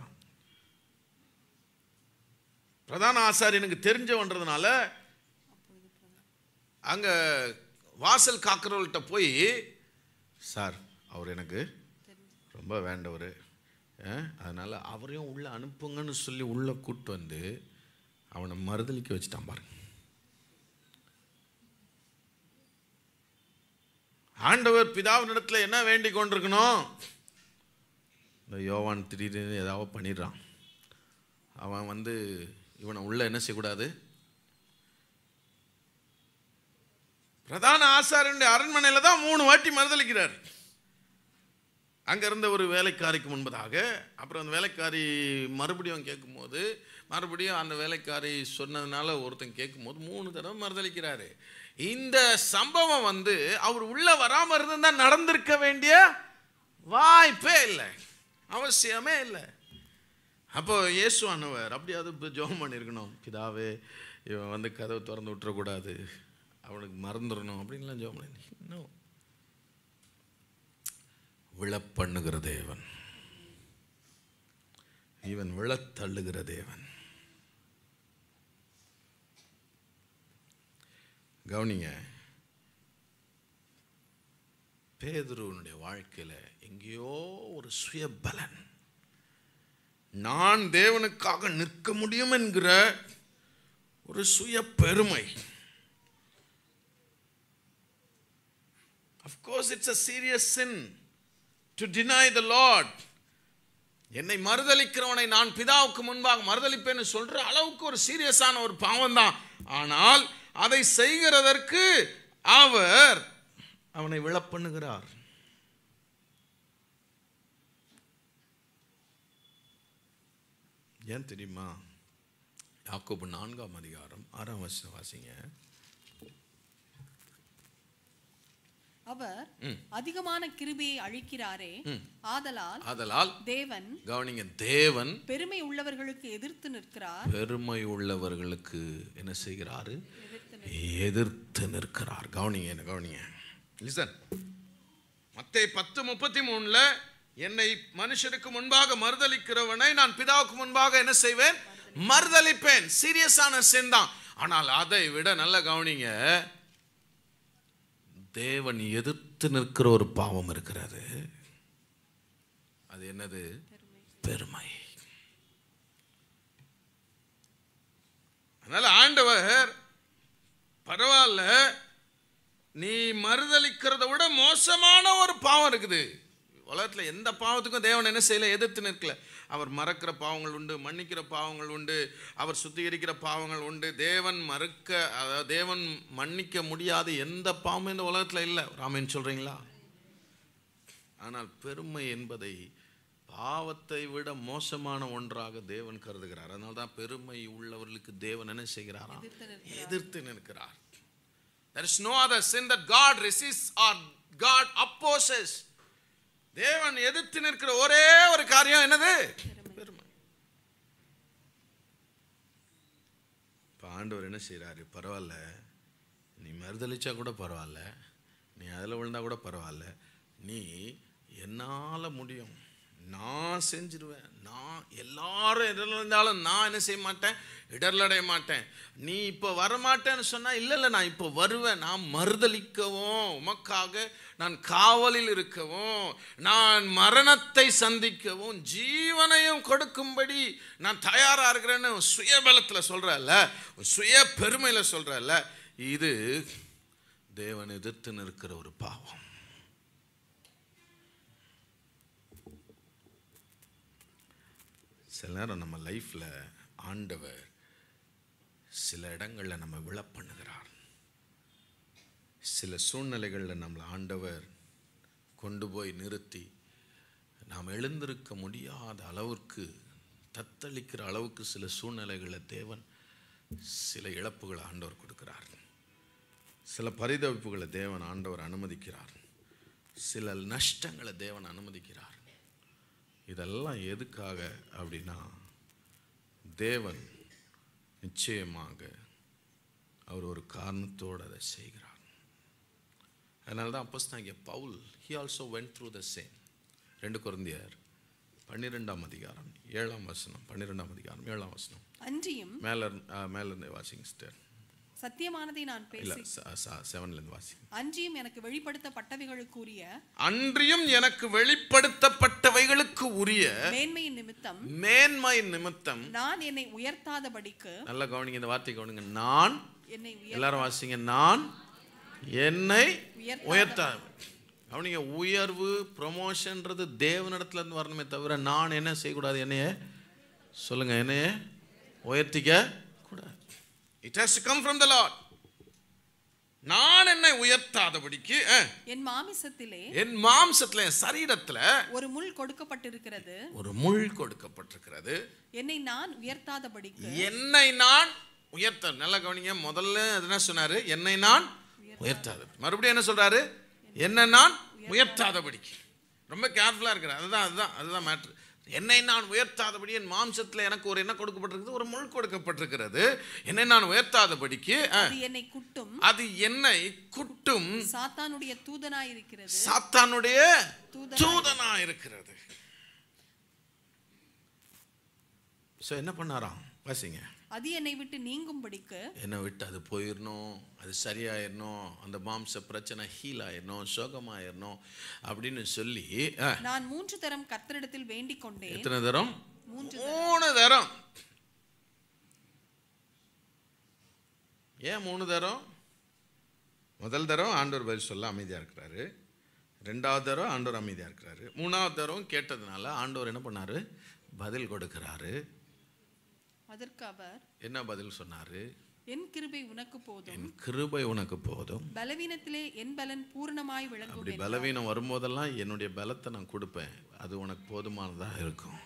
பிரதான ஆசாரி எனக்கு தெரிஞ்சவன்றதுனால அங்கே வாசல் காக்கிறவள்கிட்ட போய் சார் அவர் எனக்கு ரொம்ப வேண்டவர் அதனால் அவரையும் உள்ளே அனுப்புங்கன்னு சொல்லி உள்ளே கூப்பிட்டு வந்து அவனை மறுதளிக்க வச்சுட்டான் பாருங்க ஆண்டவர் பிதாவினிடத்தில் என்ன வேண்டிக் கொண்டிருக்கணும் இந்த யோவான் திடீர்னு ஏதாவது பண்ணிடுறான் அவன் வந்து இவனை உள்ளே என்ன செய்யக்கூடாது பிரதான ஆசாரனுடைய அரண்மனையில் தான் மூணு வாட்டி மறுதளிக்கிறார் அங்கே இருந்த ஒரு வேலைக்காரிக்கு முன்பதாக அப்புறம் அந்த வேலைக்காரி மறுபடியும் கேட்கும்போது மறுபடியும் அந்த வேலைக்காரி சொன்னதுனால ஒருத்தன் கேட்கும்போது மூணு தடவை மறுதளிக்கிறாரு இந்த சம்பவம் வந்து அவர் உள்ளே வராமல் இருந்தால் நடந்திருக்க வேண்டிய வாய்ப்பே இல்லை அவசியமே இல்லை அப்போ இயேசு ஆனவர் அப்படியாவது ஜோகம் பண்ணியிருக்கணும் பிதாவே இவன் வந்து கதவை திறந்து விட்டுறக்கூடாது அவனுக்கு மறந்துடணும் அப்படின்லாம் ஜோம் பண்ணி இன்னும் விழப்பண்ணுகிற தேவன் இவன் விழத்தள்ளுகிற தேவன் கவனிங்க பேதுருவனுடைய வாழ்க்கையில் எங்கேயோ ஒரு சுயபலன் நான் தேவனுக்காக நிற்க முடியும் என்கிற ஒரு சுய பெருமை of course it's a serious sin to deny the Lord என்னை மறுதளிக்கிறவனை நான் பிதாவுக்கு முன்பாக மறுதளிப்பேன்னு சொல்கிற அளவுக்கு ஒரு சீரியஸான ஒரு பாவம் தான் ஆனால் அதை செய்கிறதற்கு அவர் அவனை விழப்பண்ணுகிறார் ஏன் தெரியுமா யாக்கோபு நான்காம் அதிகாரம் ஆறாம் வசனம் வாசிங்க அவர் அதிகமான கிருபியை அழிக்கிறாரே ஆதலால் ஆதலால் தேவன் கவனிங்க தேவன் பெருமை உள்ளவர்களுக்கு எதிர்த்து நிற்கிறார் பெருமை உள்ளவர்களுக்கு என்ன செய்கிறாரு எதிர்த்து நிற்கிறார் கவனிங்க என்ன கவனிங்க லிசன் மத்தே பத்து முப்பத்தி மூணில் என்னை மனுஷனுக்கு முன்பாக மறுதளிக்கிறவனை நான் பிதாவுக்கு முன்பாக என்ன செய்வேன் மறுதளிப்பேன் சீரியஸான சென் தான் ஆனால் அதை விட நல்ல கவனிங்க தேவன் எதிர்த்து நிற்கிற ஒரு பாவம் இருக்கிறது அது என்னது பெருமை அதனால் ஆண்டவர் பரவாயில்ல நீ மறுதளிக்கிறத விட மோசமான ஒரு பாவம் இருக்குது உலகத்தில் எந்த பாவத்துக்கும் தேவன் என்ன செய்யலை எதிர்த்து நிற்கல அவர் மறக்கிற பாவங்கள் உண்டு மன்னிக்கிற பாவங்கள் உண்டு அவர் சுத்திகரிக்கிற பாவங்கள் உண்டு தேவன் மறுக்க அதாவது தேவன் மன்னிக்க முடியாத எந்த பாவமும் இந்த உலகத்தில் இல்லை ராமன் சொல்கிறீங்களா ஆனால் பெருமை என்பதை பாவத்தை விட மோசமான ஒன்றாக தேவன் கருதுகிறார் அதனால தான் பெருமை உள்ளவர்களுக்கு தேவன் என்ன செய்கிறாரா எதிர்த்து நிற்கிறார் There is no other sin that God resists or God opposes. தேவன் எதிர்த்து நிற்கிற ஒரே ஒரு காரியம் என்னது பெருமை பாண்டவர் என்ன செய்கிறாரு பரவாயில்ல நீ மறுதளிச்சா கூட பரவாயில்ல நீ அதில் விழுந்தா கூட பரவாயில்ல நீ என்னால் முடியும் நான் செஞ்சிருவேன் நான் எல்லாரும் இடர்ல இருந்தாலும் நான் என்ன செய்ய மாட்டேன் இடர்லடைய மாட்டேன் நீ இப்போ வரமாட்டேன்னு சொன்னால் இல்லை இல்லை நான் இப்போ வருவேன் நான் மறுதளிக்கவும் உமக்காக நான் காவலில் இருக்கவும் நான் மரணத்தை சந்திக்கவும் ஜீவனையும் கொடுக்கும்படி நான் தயாராக இருக்கிறேன்னு சுயபலத்தில் சொல்கிறல்ல சுய பெருமையில் சொல்கிறல்ல இது தேவன் எதிர்த்து நிற்கிற ஒரு பாவம் சில நேரம் நம்ம லைஃப்பில் ஆண்டவர் சில இடங்களில் நம்ம விழப்பண்ணுகிறார் சில சூழ்நிலைகளில் நம்மளை ஆண்டவர் கொண்டு போய் நிறுத்தி நாம் எழுந்திருக்க முடியாத அளவிற்கு தத்தளிக்கிற அளவுக்கு சில சூழ்நிலைகளை தேவன் சில இழப்புகளை ஆண்டவர் கொடுக்கிறார் சில பரிதவிப்புகளை தேவன் ஆண்டவர் அனுமதிக்கிறார் சில நஷ்டங்களை தேவன் அனுமதிக்கிறார் இதெல்லாம் எதுக்காக அப்படின்னா தேவன் நிச்சயமாக அவர் ஒரு காரணத்தோடு அதை செய்கிறார் அதனால தான் அப்போஸ் தான் இங்கே பவுல் he also went through the same ரெண்டு குழந்தையார் பன்னிரெண்டாம் அதிகாரம் ஏழாம் வசனம் பன்னிரெண்டாம் அதிகாரம் ஏழாம் வசனம் அன்றியும் மேலர் மேலர் வாசிங் சிஸ்டர் சத்தியமானதை நான் பேசி செவன்லேருந்து வாசி அன்றியும் எனக்கு வெளிப்படுத்தப்பட்டவைகளுக்கு உரிய அன்றியும் எனக்கு வெளிப்படுத்தப்பட்டவைகளுக்கு உரிய மேன்மையின் நிமித்தம் மேன்மையின் நிமித்தம் நான் என்னை உயர்த்தாதபடிக்கு நல்ல கவனிங்க இந்த வார்த்தை கவனிங்க நான் என்னை எல்லாரும் வாசிங்க நான் என்னை உயர்த்தா கவனிங்க உயர்வு ப்ரொமோஷன்றது தேவனிடத்துல இருந்து வரணுமே தவிர நான் என்ன செய்யக்கூடாது என்னையே சொல்லுங்க என்னையே உயர்த்திக்க it has come from the Lord நான் என்னை உயர்த்தாதபடிக்கு என் மாமிசத்திலே என் மாம்சத்திலே சரீரத்தில் ஒரு முள் கொடுக்கப்பட்டிருக்கிறது ஒரு முள் கொடுக்கப்பட்டிருக்கிறது என்னை நான் உயர்த்தாதபடி என்னை நான் உயர்த்த நல்ல கவனிங்க முதல்ல என்ன சொன்னாரு என்னை நான் உயர்த்தாத மறுபடியும் என்ன சொல்றாரு என்ன நான் உயர்த்தாதபடிக்கு ரொம்ப கேர்ஃபுல்லாக இருக்கிறேன் அதுதான் அதுதான் அதுதான் மேட்ரு என்னை நான் உயர்த்தாதபடி என் மாம்சத்தில் எனக்கு ஒரு என்ன கொடுக்கப்பட்டிருக்கிறது ஒரு முள் கொடுக்கப்பட்டிருக்கிறது என்னை நான் உயர்த்தாதபடிக்கு என்னை குட்டும் அது என்னை குட்டும் சாத்தானுடைய தூதனா இருக்கிறது சாத்தானுடைய தூதனா இருக்கிறது சோ என்ன பண்ணாராம் வாசிங்க அது என்னை விட்டு நீங்கும் படிக்க என்னை விட்டு அது போயிடணும் அது சரியாயிரணும் அந்த மாம்ச பிரச்சனை ஹீல் ஆயிரணும் சோகமாயிரணும் அப்படின்னு சொல்லி நான் மூன்று தரம் கத்தரிடத்தில் வேண்டிக் கொண்டேன் எத்தனை தரம் மூணு தரம் ஏன் மூணு தரம் முதல் தரம் ஆண்டோர் பதில் சொல்ல அமைதியாக இருக்கிறாரு ரெண்டாவது தரம் ஆண்டோர் அமைதியாக இருக்கிறாரு மூணாவது தரம் கேட்டதுனால ஆண்டோர் என்ன பண்ணார் பதில் கொடுக்கிறாரு அதற்கு அவர் என்ன பதில் சொன்னார் என் கிருபை உனக்கு போதும் என் கிருபை உனக்கு போதும் பலவீனத்திலே என் பலன் பூர்ணமாய் விளங்கும் அப்படி பலவீனம் வரும்போதெல்லாம் என்னுடைய பலத்தை நான் கொடுப்பேன் அது உனக்கு போதுமானதாக இருக்கும்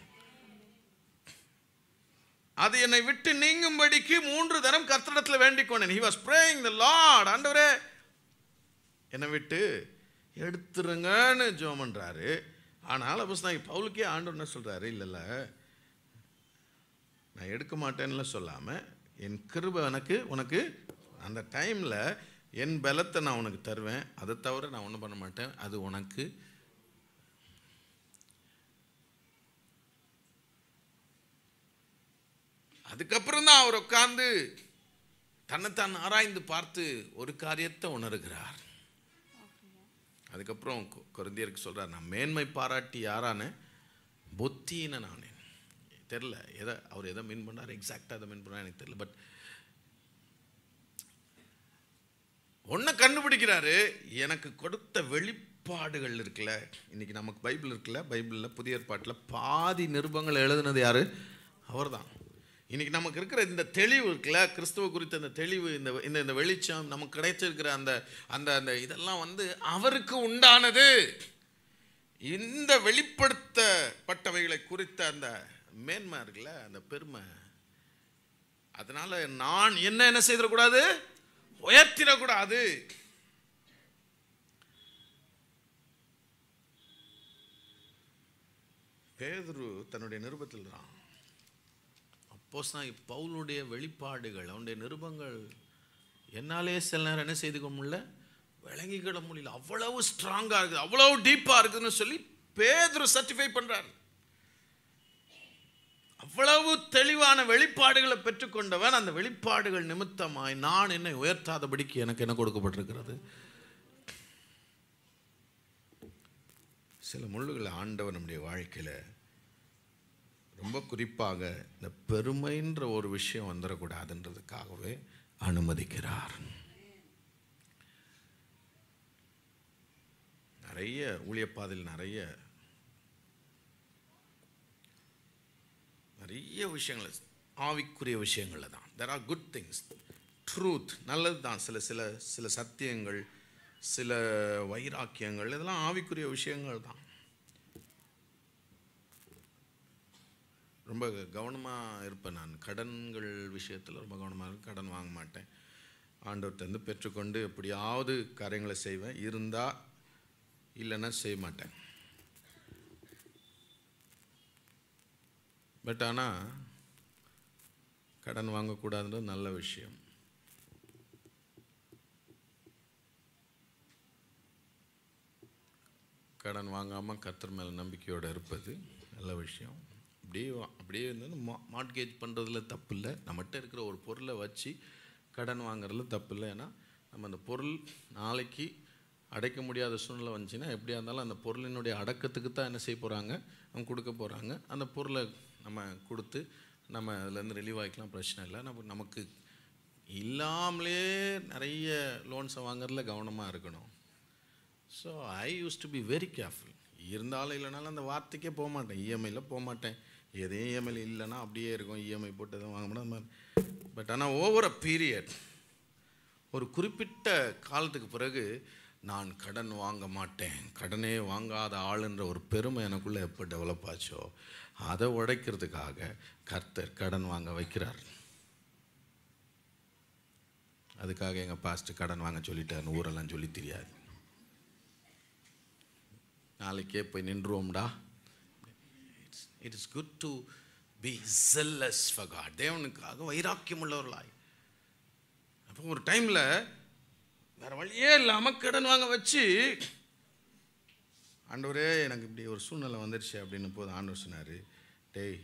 அது என்னை விட்டு நீங்கும்படிக்கு மூன்று தரம் கர்த்தடத்தில் வேண்டிக் கொண்டேன் he was praying the Lord ஆண்டவரே என்னை விட்டு எடுத்துருங்கன்னு ஜோம் பண்ணுறாரு ஆனால் அப்போ பவுலுக்கே ஆண்டவர் என்ன சொல்கிறாரு இல்லைல்ல நான் எடுக்க மாட்டேன்னு சொல்லாமல் என் கிருபை எனக்கு உனக்கு அந்த டைமில் என் பலத்தை நான் உனக்கு தருவேன் அதை தவிர நான் ஒன்றும் பண்ண மாட்டேன் அது உனக்கு அதுக்கப்புறம் தான் அவர் உட்கார்ந்து தன்னைத்தான் ஆராய்ந்து பார்த்து ஒரு காரியத்தை உணர்கிறார் அதுக்கப்புறம் குருந்தியருக்கு சொல்கிறார் நான் மேன்மை பாராட்டி யாரான புத்தின்னு நான் தெரில எதை அவர் எதை மீன் பண்ணார் எக்ஸாக்டாக எதை மீன் பண்ணார் எனக்கு தெரில பட் ஒன்றை கண்டுபிடிக்கிறாரு எனக்கு கொடுத்த வெளிப்பாடுகள் இருக்குல்ல இன்றைக்கி நமக்கு பைபிள் இருக்குல்ல பைபிளில் புதிய ஏற்பாட்டில் பாதி நிருபங்கள் எழுதுனது யார் அவர் தான் இன்றைக்கி நமக்கு இருக்கிற இந்த தெளிவு இருக்குல்ல கிறிஸ்துவ குறித்த இந்த தெளிவு இந்த இந்த இந்த வெளிச்சம் நமக்கு கிடைச்சிருக்கிற அந்த அந்த அந்த இதெல்லாம் வந்து அவருக்கு உண்டானது இந்த வெளிப்படுத்தப்பட்டவைகளை குறித்த அந்த மேன்மை இருக்குல்ல அந்த பெருமை அதனால் நான் என்ன என்ன செய்திடக்கூடாது உயர்த்திடக்கூடாது பேதுரு தன்னுடைய நிருபத்தில் தான் அப்போஸ் நான் பவுலுடைய வெளிப்பாடுகள் அவனுடைய நிருபங்கள் என்னாலே சில நேரம் என்ன செய்துக்க முடியல விளங்கிக்கிட முடியல அவ்வளவு ஸ்ட்ராங்காக இருக்குது அவ்வளவு டீப்பாக இருக்குதுன்னு சொல்லி பேதுரு சர்டிஃபை பண்ணுறாரு அவ்வளவு தெளிவான வெளிப்பாடுகளை பெற்றுக்கொண்டவன் அந்த வெளிப்பாடுகள் நிமித்தமாய் நான் என்னை உயர்த்தாதபடிக்கு எனக்கு என்ன கொடுக்கப்பட்டிருக்கிறது சில முள்ளுகளை ஆண்டவன் நம்முடைய வாழ்க்கையில் ரொம்ப குறிப்பாக இந்த பெருமைன்ற ஒரு விஷயம் வந்துடக்கூடாதுன்றதுக்காகவே அனுமதிக்கிறார் நிறைய ஊழியப்பாதையில் நிறைய நிறைய விஷயங்கள் ஆவிக்குரிய விஷயங்களில் தான் there are good things truth நல்லது தான் சில சில சில சத்தியங்கள் சில வைராக்கியங்கள் இதெல்லாம் ஆவிக்குரிய விஷயங்கள் தான் ரொம்ப கவனமாக இருப்பேன் நான் கடன்கள் விஷயத்தில் ரொம்ப கவனமாக இருக்கும் கடன் வாங்க மாட்டேன் ஆண்டவர்கிட்டருந்து பெற்றுக்கொண்டு எப்படியாவது காரியங்களை செய்வேன் இருந்தால் இல்லைன்னா செய்ய மாட்டேன் பட் ஆனால் கடன் வாங்கக்கூடாதுன்றது நல்ல விஷயம் கடன் வாங்காமல் கத்தர் மேலே நம்பிக்கையோடு இருப்பது நல்ல விஷயம் அப்படியே அப்படியே வந்து மா மாட்கேஜ் பண்ணுறதுல தப்பு இல்லை நம்மகிட்ட இருக்கிற ஒரு பொருளை வச்சு கடன் வாங்குறதுல தப்பு இல்லை ஏன்னா நம்ம அந்த பொருள் நாளைக்கு அடைக்க முடியாத சூழ்நிலை வந்துச்சுன்னா எப்படியா இருந்தாலும் அந்த பொருளினுடைய அடக்கத்துக்கு தான் என்ன செய்ய போகிறாங்க அவங்க கொடுக்க போகிறாங்க அந்த பொருளை நம்ம கொடுத்து நம்ம அதுலேருந்து ரிலீவ் ஆகிக்கலாம் பிரச்சனை இல்லை நம்ம நமக்கு இல்லாமலே நிறைய லோன்ஸை வாங்குறதுல கவனமாக இருக்கணும் so I use to be very careful இருந்தாலும் இல்லைனாலும் அந்த வார்த்தைக்கே போக மாட்டேன் இஎம்ஐயில் e போக மாட்டேன் எதையும் இஎம்ஐயில் e இல்லைன்னா அப்படியே இருக்கும் இஎம்ஐ e போட்டு எதுவும் வாங்க முடியாது பட் ஆனால் ஓவர் அ பீரியட் ஒரு குறிப்பிட்ட காலத்துக்கு பிறகு நான் கடன் வாங்க மாட்டேன் கடனே வாங்காத ஆளுன்ற ஒரு பெருமை எனக்குள்ளே எப்போ டெவலப் ஆச்சோ அதை உடைக்கிறதுக்காக கர்த்தர் கடன் வாங்க வைக்கிறார் அதுக்காக எங்கள் பாஸ்ட்டு கடன் வாங்க சொல்லிட்டாருன்னு ஊரெல்லாம் சொல்லி தெரியாது நாளைக்கே போய் நின்றுவோம்டா it's it is good to be zealous for God தேவனுக்காக வைராக்கியம் உள்ளவர்களாய் அப்போ ஒரு டைமில் வேறு வழியே இல்லாமல் கடன் வாங்க வச்சு ஆண்டவரே எனக்கு இப்படி ஒரு சூழ்நிலை வந்துருச்சு அப்படின்னு போது ஆண்டவர் சொன்னார் டேய்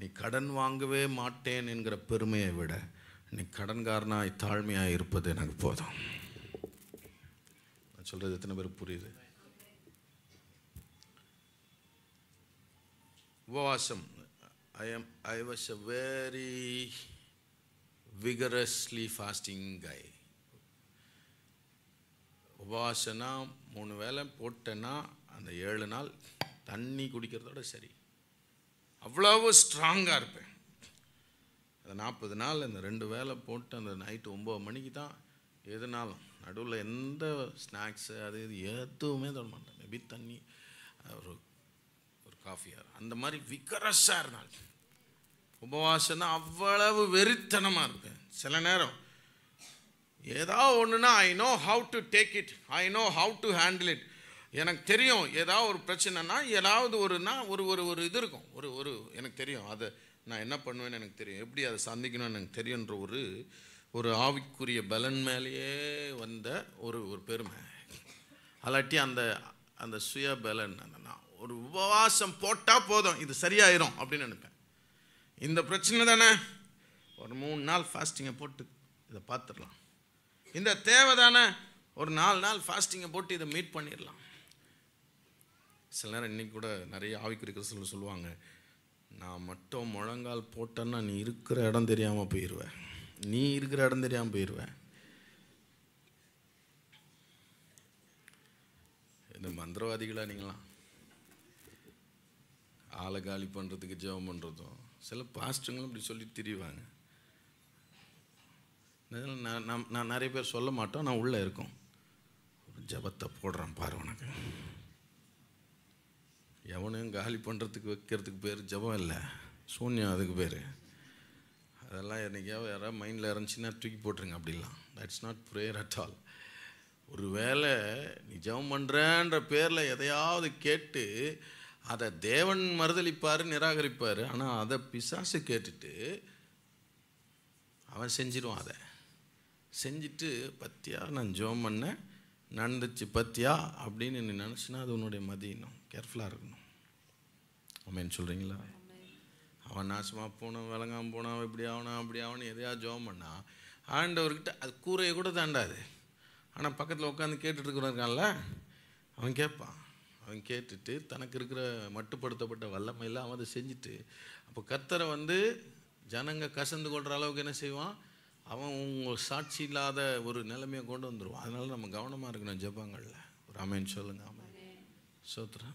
நீ கடன் வாங்கவே மாட்டேன் என்கிற பெருமையை விட நீ கடன்காரனாய் தாழ்மையாக இருப்பது எனக்கு போதும் நான் சொல்கிறது எத்தனை பேர் புரியுது உபவாசம் I am I was a very vigorously fasting கை உபவாசனா மூணு வேலை போட்டேன்னா அந்த ஏழு நாள் தண்ணி குடிக்கிறதோட சரி அவ்வளவு ஸ்ட்ராங்காக இருப்பேன் அந்த நாற்பது நாள் இந்த ரெண்டு வேலை போட்டு அந்த நைட்டு ஒம்பது மணிக்கு தான் எதுனாலும் நடுவில் எந்த ஸ்நாக்ஸு அது இது எதுவுமே தொட மாட்டேன் மேபி தண்ணி ஒரு ஒரு காஃபியாக அந்த மாதிரி விக்கரஸாக இருந்தால் உபவாசம் தான் அவ்வளவு வெறித்தனமாக இருப்பேன் சில நேரம் ஏதாவது ஒன்றுனா I know how to take it I know how to handle it எனக்கு தெரியும் ஏதாவது ஒரு பிரச்சனைனா ஏதாவது ஒருனா ஒரு ஒரு ஒரு இது இருக்கும் ஒரு ஒரு எனக்கு தெரியும் அதை நான் என்ன பண்ணுவேன்னு எனக்கு தெரியும் எப்படி அதை சந்திக்கணும்னு எனக்கு தெரியுன்ற ஒரு ஒரு ஆவிக்குரிய பலன் மேலேயே வந்த ஒரு ஒரு பெருமை அல்லாட்டி அந்த அந்த சுய பலன் அந்த நான் ஒரு உபவாசம் போட்டால் போதும் இது சரியாயிரும் அப்படின்னு நினைப்பேன் இந்த பிரச்சனை தானே ஒரு மூணு நாள் ஃபாஸ்டிங்கை போட்டு இதை பார்த்துடலாம் இந்த தேவை தானே ஒரு நாலு நாள் ஃபாஸ்டிங்கை போட்டு இதை மீட் பண்ணிடலாம் சில நேரம் இன்றைக்கி கூட நிறைய ஆவிக்குரிய கிறிஸ்தவர்கள் சொல்லுவாங்க நான் மட்டும் முழங்கால் போட்டேன்னா நீ இருக்கிற இடம் தெரியாமல் போயிடுவேன் நீ இருக்கிற இடம் தெரியாமல் போயிடுவேன் இந்த மந்திரவாதிகளாக நீங்களாம் ஆளை காலி பண்ணுறதுக்கு ஜெபம் பண்ணுறதும் சில பாஸ்டங்களும் இப்படி சொல்லி திரிவாங்க நான் நான் நிறைய பேர் சொல்ல மாட்டோம் நான் உள்ளே இருக்கோம் ஒரு ஜபத்தை போடுறேன் பாரு உனக்கு எவனையும் காலி பண்ணுறதுக்கு வைக்கிறதுக்கு பேர் ஜபம் இல்லை சூன்யம் அதுக்கு பேர் அதெல்லாம் என்றைக்காவது யாராவது மைண்டில் இருந்துச்சுன்னா தூக்கி போட்டுருங்க அப்படிலாம் that's not prayer at all ஒரு வேளை நீ ஜபம் பண்ணுறன்ற பேரில் எதையாவது கேட்டு அதை தேவன் மறுதளிப்பார் நிராகரிப்பார் ஆனால் அதை பிசாசு கேட்டுட்டு அவன் செஞ்சிருவான் அதை செஞ்சுட்டு பத்தியா நான் ஜோம் பண்ணேன் நடந்துச்சு பத்தியா அப்படின்னு நீ நினச்சினா அது உன்னுடைய மதியினம் கேர்ஃபுல்லாக இருக்கணும் உண்மைன்னு சொல்கிறீங்களா அவன் நாசமாக போனான் விளங்காமல் போனான் இப்படி ஆகணும் அப்படி ஆகணும் எதையா ஜோம் பண்ணா ஆண்டவர்கிட்ட அது கூரையை கூட தாண்டாது ஆனால் பக்கத்தில் உட்காந்து கேட்டுட்ருக்குறோம் இருக்கான்ல அவன் கேட்பான் அவன் கேட்டுட்டு தனக்கு இருக்கிற மட்டுப்படுத்தப்பட்ட வல்லமையெல்லாம் அவன் அதை செஞ்சுட்டு அப்போ கத்தரை வந்து ஜனங்க கசந்து கொள்கிற அளவுக்கு என்ன செய்வான் அவன் உங்கள் சாட்சி இல்லாத ஒரு நிலைமையை கொண்டு வந்துடுவான் அதனால் நம்ம கவனமாக இருக்கணும் ஜப்பாங்களில் ஒரு அமைன்னு சொல்லுங்கள் அமை சோத்ரா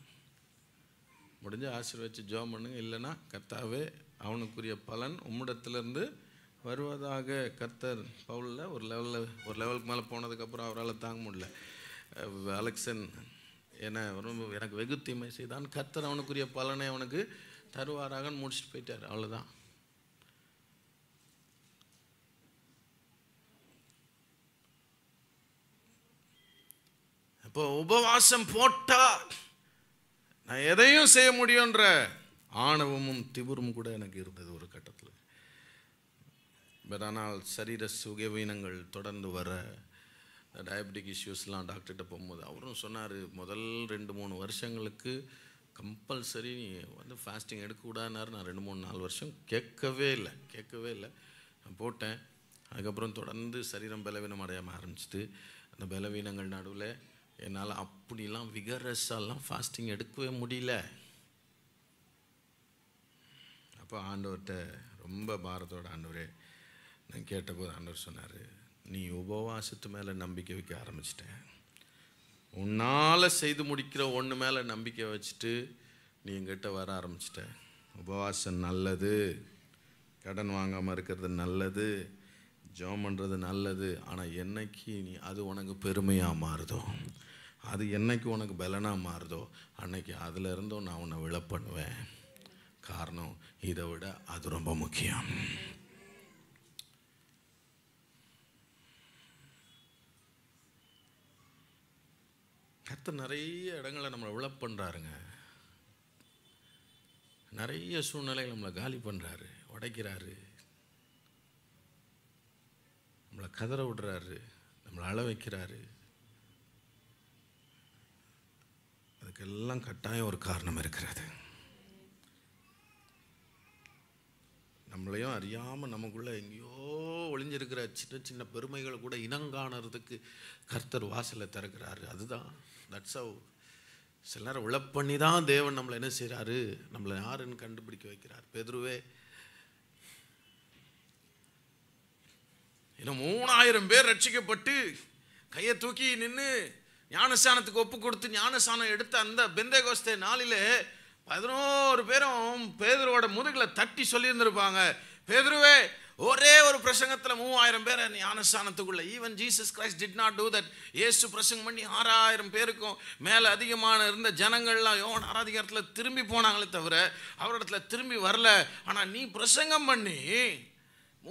முடிஞ்சு ஆசீர்வச்சு ஜோம் பண்ணுங்க இல்லைன்னா கர்த்தாவே அவனுக்குரிய பலன் உம்மிடத்துலேருந்து வருவதாக கர்த்தர் பவுலில் ஒரு லெவலில் ஒரு லெவலுக்கு மேலே போனதுக்கப்புறம் அவரால் தாங்க முடியல அலெக்சன் என ரொம்ப எனக்கு வெகு தீமை செய்தான் கர்த்தர் அவனுக்குரிய பலனை அவனுக்கு தருவாராக முடிச்சுட்டு போயிட்டார் அவ்வளோதான் இப்போ உபவாசம் போட்டால் நான் எதையும் செய்ய முடியுன்ற ஆணவமும் திபுரும் கூட எனக்கு இருந்தது ஒரு கட்டத்தில் பட் ஆனால் சரீர சுகவீனங்கள் தொடர்ந்து வர டயபெட்டிக் இஷ்யூஸ்லாம் டாக்டர்கிட்ட போகும்போது அவரும் சொன்னார் முதல் ரெண்டு மூணு வருஷங்களுக்கு கம்பல்சரி வந்து ஃபாஸ்டிங் எடுக்கக்கூடாதுனாரு நான் ரெண்டு மூணு நாலு வருஷம் கேட்கவே இல்லை கேட்கவே இல்லை நான் போட்டேன் அதுக்கப்புறம் தொடர்ந்து சரீரம் பலவீனம் அடையாமல் ஆரம்பிச்சிட்டு அந்த பலவீனங்கள் நடுவில் என்னால் அப்படிலாம் விகரசாலாம் ஃபாஸ்டிங் எடுக்கவே முடியல அப்போ ஆண்டவர்கிட்ட ரொம்ப பாரத்தோட ஆண்டவரே நான் கேட்டபோது ஆண்டவர் சொன்னார் நீ உபவாசத்து மேலே நம்பிக்கை வைக்க ஆரம்பிச்சிட்டேன் உன்னால் செய்து முடிக்கிற ஒன்று மேலே நம்பிக்கை வச்சுட்டு நீ எங்கிட்ட வர ஆரம்பிச்சிட்ட உபவாசம் நல்லது கடன் வாங்காமல் இருக்கிறது நல்லது ஜோம் பண்ணுறது நல்லது ஆனால் என்னைக்கு நீ அது உனக்கு பெருமையாக மாறுதோ அது என்னைக்கு உனக்கு பலனாக மாறுதோ அன்னைக்கு அதில் இருந்தும் நான் உன்னை விழ பண்ணுவேன் காரணம் இதை விட அது ரொம்ப முக்கியம் கத்த நிறைய இடங்களை நம்மளை விழ பண்ணுறாருங்க நிறைய சூழ்நிலைகள் நம்மளை காலி பண்ணுறாரு உடைக்கிறாரு நம்மளை கதற விடுறாரு நம்மளை அள வைக்கிறாரு இதுக்கெல்லாம் கட்டாயம் ஒரு காரணம் இருக்கிறது நம்மளையும் அறியாமல் நமக்குள்ளே எங்கேயோ ஒளிஞ்சிருக்கிற சின்ன சின்ன பெருமைகளை கூட இனங்காணறதுக்கு கர்த்தர் வாசலை திறக்கிறாரு அதுதான் தட்ஸ் அவ் சில நேரம் உழப்பண்ணி தான் தேவன் நம்மளை என்ன செய்கிறாரு நம்மளை யாருன்னு கண்டுபிடிக்க வைக்கிறார் பெதுருவே இன்னும் மூணாயிரம் பேர் ரட்சிக்கப்பட்டு கையை தூக்கி நின்று ஞானஸ்தானத்துக்கு ஒப்பு கொடுத்து ஞானஸ்தானம் எடுத்த அந்த பெந்தே கோஸ்தே நாளிலே பதினோரு பேரும் பேதுருவோட முதுகில் தட்டி சொல்லியிருந்திருப்பாங்க பேதுருவே ஒரே ஒரு பிரசங்கத்தில் மூவாயிரம் பேர் ஞானஸ்தானத்துக்குள்ள even Jesus Christ did not do that ஏசு பிரசங்கம் பண்ணி ஆறாயிரம் பேருக்கும் மேலே அதிகமான இருந்த ஜனங்கள்லாம் யோன் ஆராதிகாரத்தில் திரும்பி போனாங்களே தவிர அவரிடத்துல திரும்பி வரல ஆனால் நீ பிரசங்கம் பண்ணி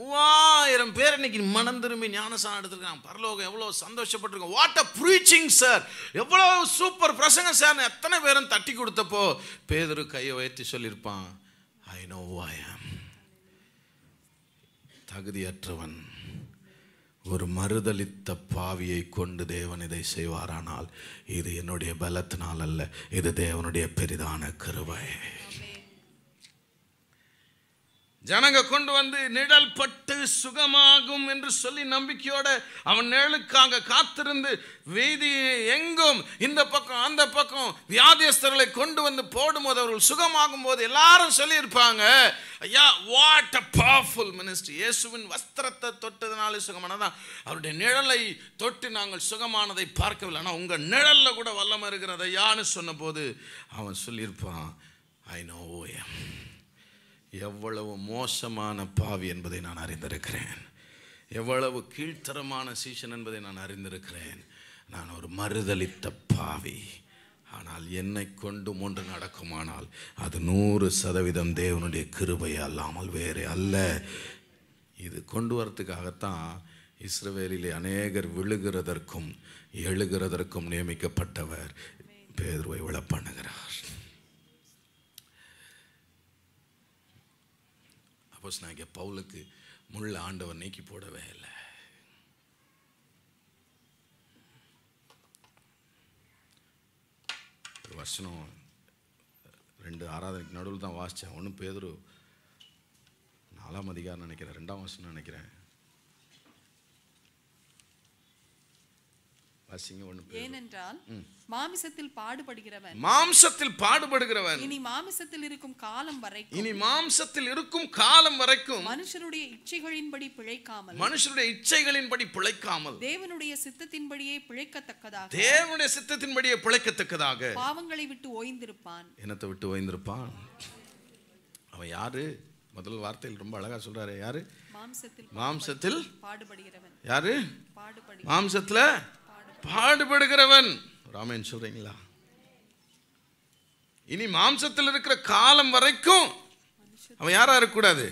மூவாயிரம் பேர் இன்னைக்கு மனம் திரும்பி ஞானசானம் எடுத்துருக்காங்க பரலோகம் எவ்வளோ சந்தோஷப்பட்டிருக்கோம் வாட் அ ப்ரீச்சிங் சார் எவ்வளோ சூப்பர் பிரசங்க சார் எத்தனை பேரும் தட்டி கொடுத்தப்போ பேதரு கையை உயர்த்தி சொல்லியிருப்பான் ஐ நோ வாயம் தகுதியற்றவன் ஒரு மறுதளித்த பாவியை கொண்டு தேவன் இதை செய்வாரானால் இது என்னுடைய பலத்தினால் அல்ல இது தேவனுடைய பெரிதான கருவை ஜனங்க கொண்டு வந்து நிழல் பட்டு சுகமாகும் என்று சொல்லி நம்பிக்கையோட அவன் நிழலுக்காக காத்திருந்து வீதி எங்கும் இந்த பக்கம் அந்த பக்கம் வியாதியஸ்தர்களை கொண்டு வந்து போடும்போது அவர்கள் சுகமாகும் போது எல்லாரும் சொல்லியிருப்பாங்க ஐயா வாட் அ பவர்ஃபுல் மினிஸ்டர் இயேசுவின் வஸ்திரத்தை தொட்டதுனாலே சுகமானதான் அவருடைய நிழலை தொட்டு நாங்கள் சுகமானதை பார்க்கவில்லை ஆனால் உங்கள் நிழலில் கூட வல்லமை இருக்கிறதையான்னு சொன்னபோது அவன் சொல்லியிருப்பான் ஐ நோ ஓ எவ்வளவு மோசமான பாவி என்பதை நான் அறிந்திருக்கிறேன் எவ்வளவு கீழ்த்தரமான சீசன் என்பதை நான் அறிந்திருக்கிறேன் நான் ஒரு மறுதளித்த பாவி ஆனால் என்னை கொண்டு ஒன்று நடக்குமானால் அது நூறு சதவீதம் தேவனுடைய கிருபை அல்லாமல் வேறு அல்ல இது கொண்டு வரத்துக்காகத்தான் இஸ்ரவேலிலே அநேகர் விழுகிறதற்கும் எழுகிறதற்கும் நியமிக்கப்பட்டவர் பேதுருவை விழப்பண்ணுகிறார் அப்போஸ் நான் இங்கே பவுலுக்கு முள்ள ஆண்டவர் நீக்கி போடவே இல்லை வசனம் ரெண்டு ஆராதனைக்கு நடுவில் தான் வாசித்தேன் ஒன்றும் பேதரு நாலாம் அதிகாரம் நினைக்கிறேன் ரெண்டாம் வருஷம்னு நினைக்கிறேன் ஏனென்றால் மாமிசத்தில் பாடுபடுகிறவன் மாம்சத்தில் பாடுபடுகிறவன் இனி மாமிசத்தில் இருக்கும் காலம் வரைக்கும் இனி மாம்சத்தில் இருக்கும் காலம் வரைக்கும் மனுஷனுடைய இச்சைகளின்படி பிழைக்காமல் மனுஷனுடைய இச்சைகளின்படி பிழைக்காமல் தேவனுடைய சித்தத்தின்படியே பிழைக்கத்தக்கதாக தேவனுடைய சித்தத்தின்படியே பிழைக்கத்தக்கதாக பாவங்களை விட்டு ஓய்ந்திருப்பான் என்னத்தை விட்டு ஓய்ந்திருப்பான் அவன் யாரு முதல் வார்த்தையில் ரொம்ப அழகா சொல்றாரு யாரு மாம்சத்தில் மாம்சத்தில் பாடுபடுகிறவன் யாரு மாம்சத்துல பாடுபடுகிறவன் ராமன் சொல்றீங்களா இனி மாம்சத்தில் இருக்கிற காலம் வரைக்கும் அவன் யாரா இருக்கக்கூடாது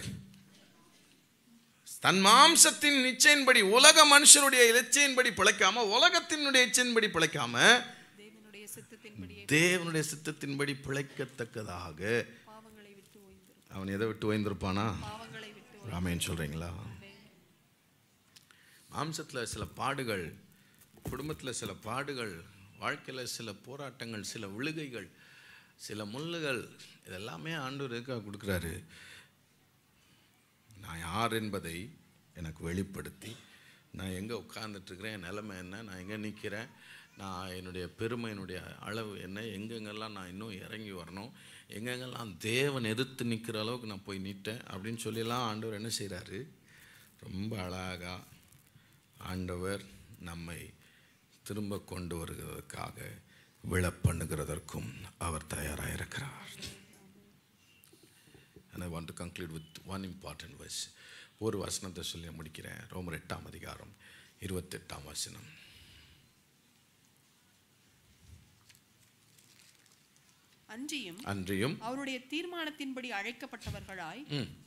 தன் மாம்சத்தின் நிச்சயின்படி உலக மனுஷனுடைய இலச்சையின்படி பிழைக்காம உலகத்தினுடைய இச்சையின்படி பிழைக்காம தேவனுடைய சித்தத்தின்படி பிழைக்கத்தக்கதாக அவன் எதை விட்டு ஓய்ந்திருப்பானா ராமையன் சொல்றீங்களா மாம்சத்தில் சில பாடுகள் குடும்பத்தில் சில பாடுகள் வாழ்க்கையில் சில போராட்டங்கள் சில விழுகைகள் சில முள்ளுகள் இதெல்லாமே ஆண்டவர் கொடுக்குறாரு நான் யார் என்பதை எனக்கு வெளிப்படுத்தி நான் எங்கே உட்கார்ந்துட்டுருக்கிறேன் என் நிலமை என்ன நான் எங்கே நிற்கிறேன் நான் என்னுடைய பெருமை என்னுடைய அளவு என்ன எங்கெங்கெல்லாம் நான் இன்னும் இறங்கி வரணும் எங்கெங்கெல்லாம் தேவன் எதிர்த்து நிற்கிற அளவுக்கு நான் போய் நிட்டேன் அப்படின்னு சொல்லிலாம் ஆண்டவர் என்ன செய்கிறாரு ரொம்ப அழகாக ஆண்டவர் நம்மை திரும்ப கொண்டு வருகிறதற்காக விழப்பண்ணுகிறதற்கும் அவர் தயாராக இருக்கிறார் I want to conclude with one important verse ஒரு வசனத்தை சொல்லி முடிக்கிறேன் ரோமர் எட்டாம் அதிகாரம் இருபத்தெட்டாம் வசனம் அன்றியும் அன்றியும் அவருடைய தீர்மானத்தின்படி அழைக்கப்பட்டவர்களாய்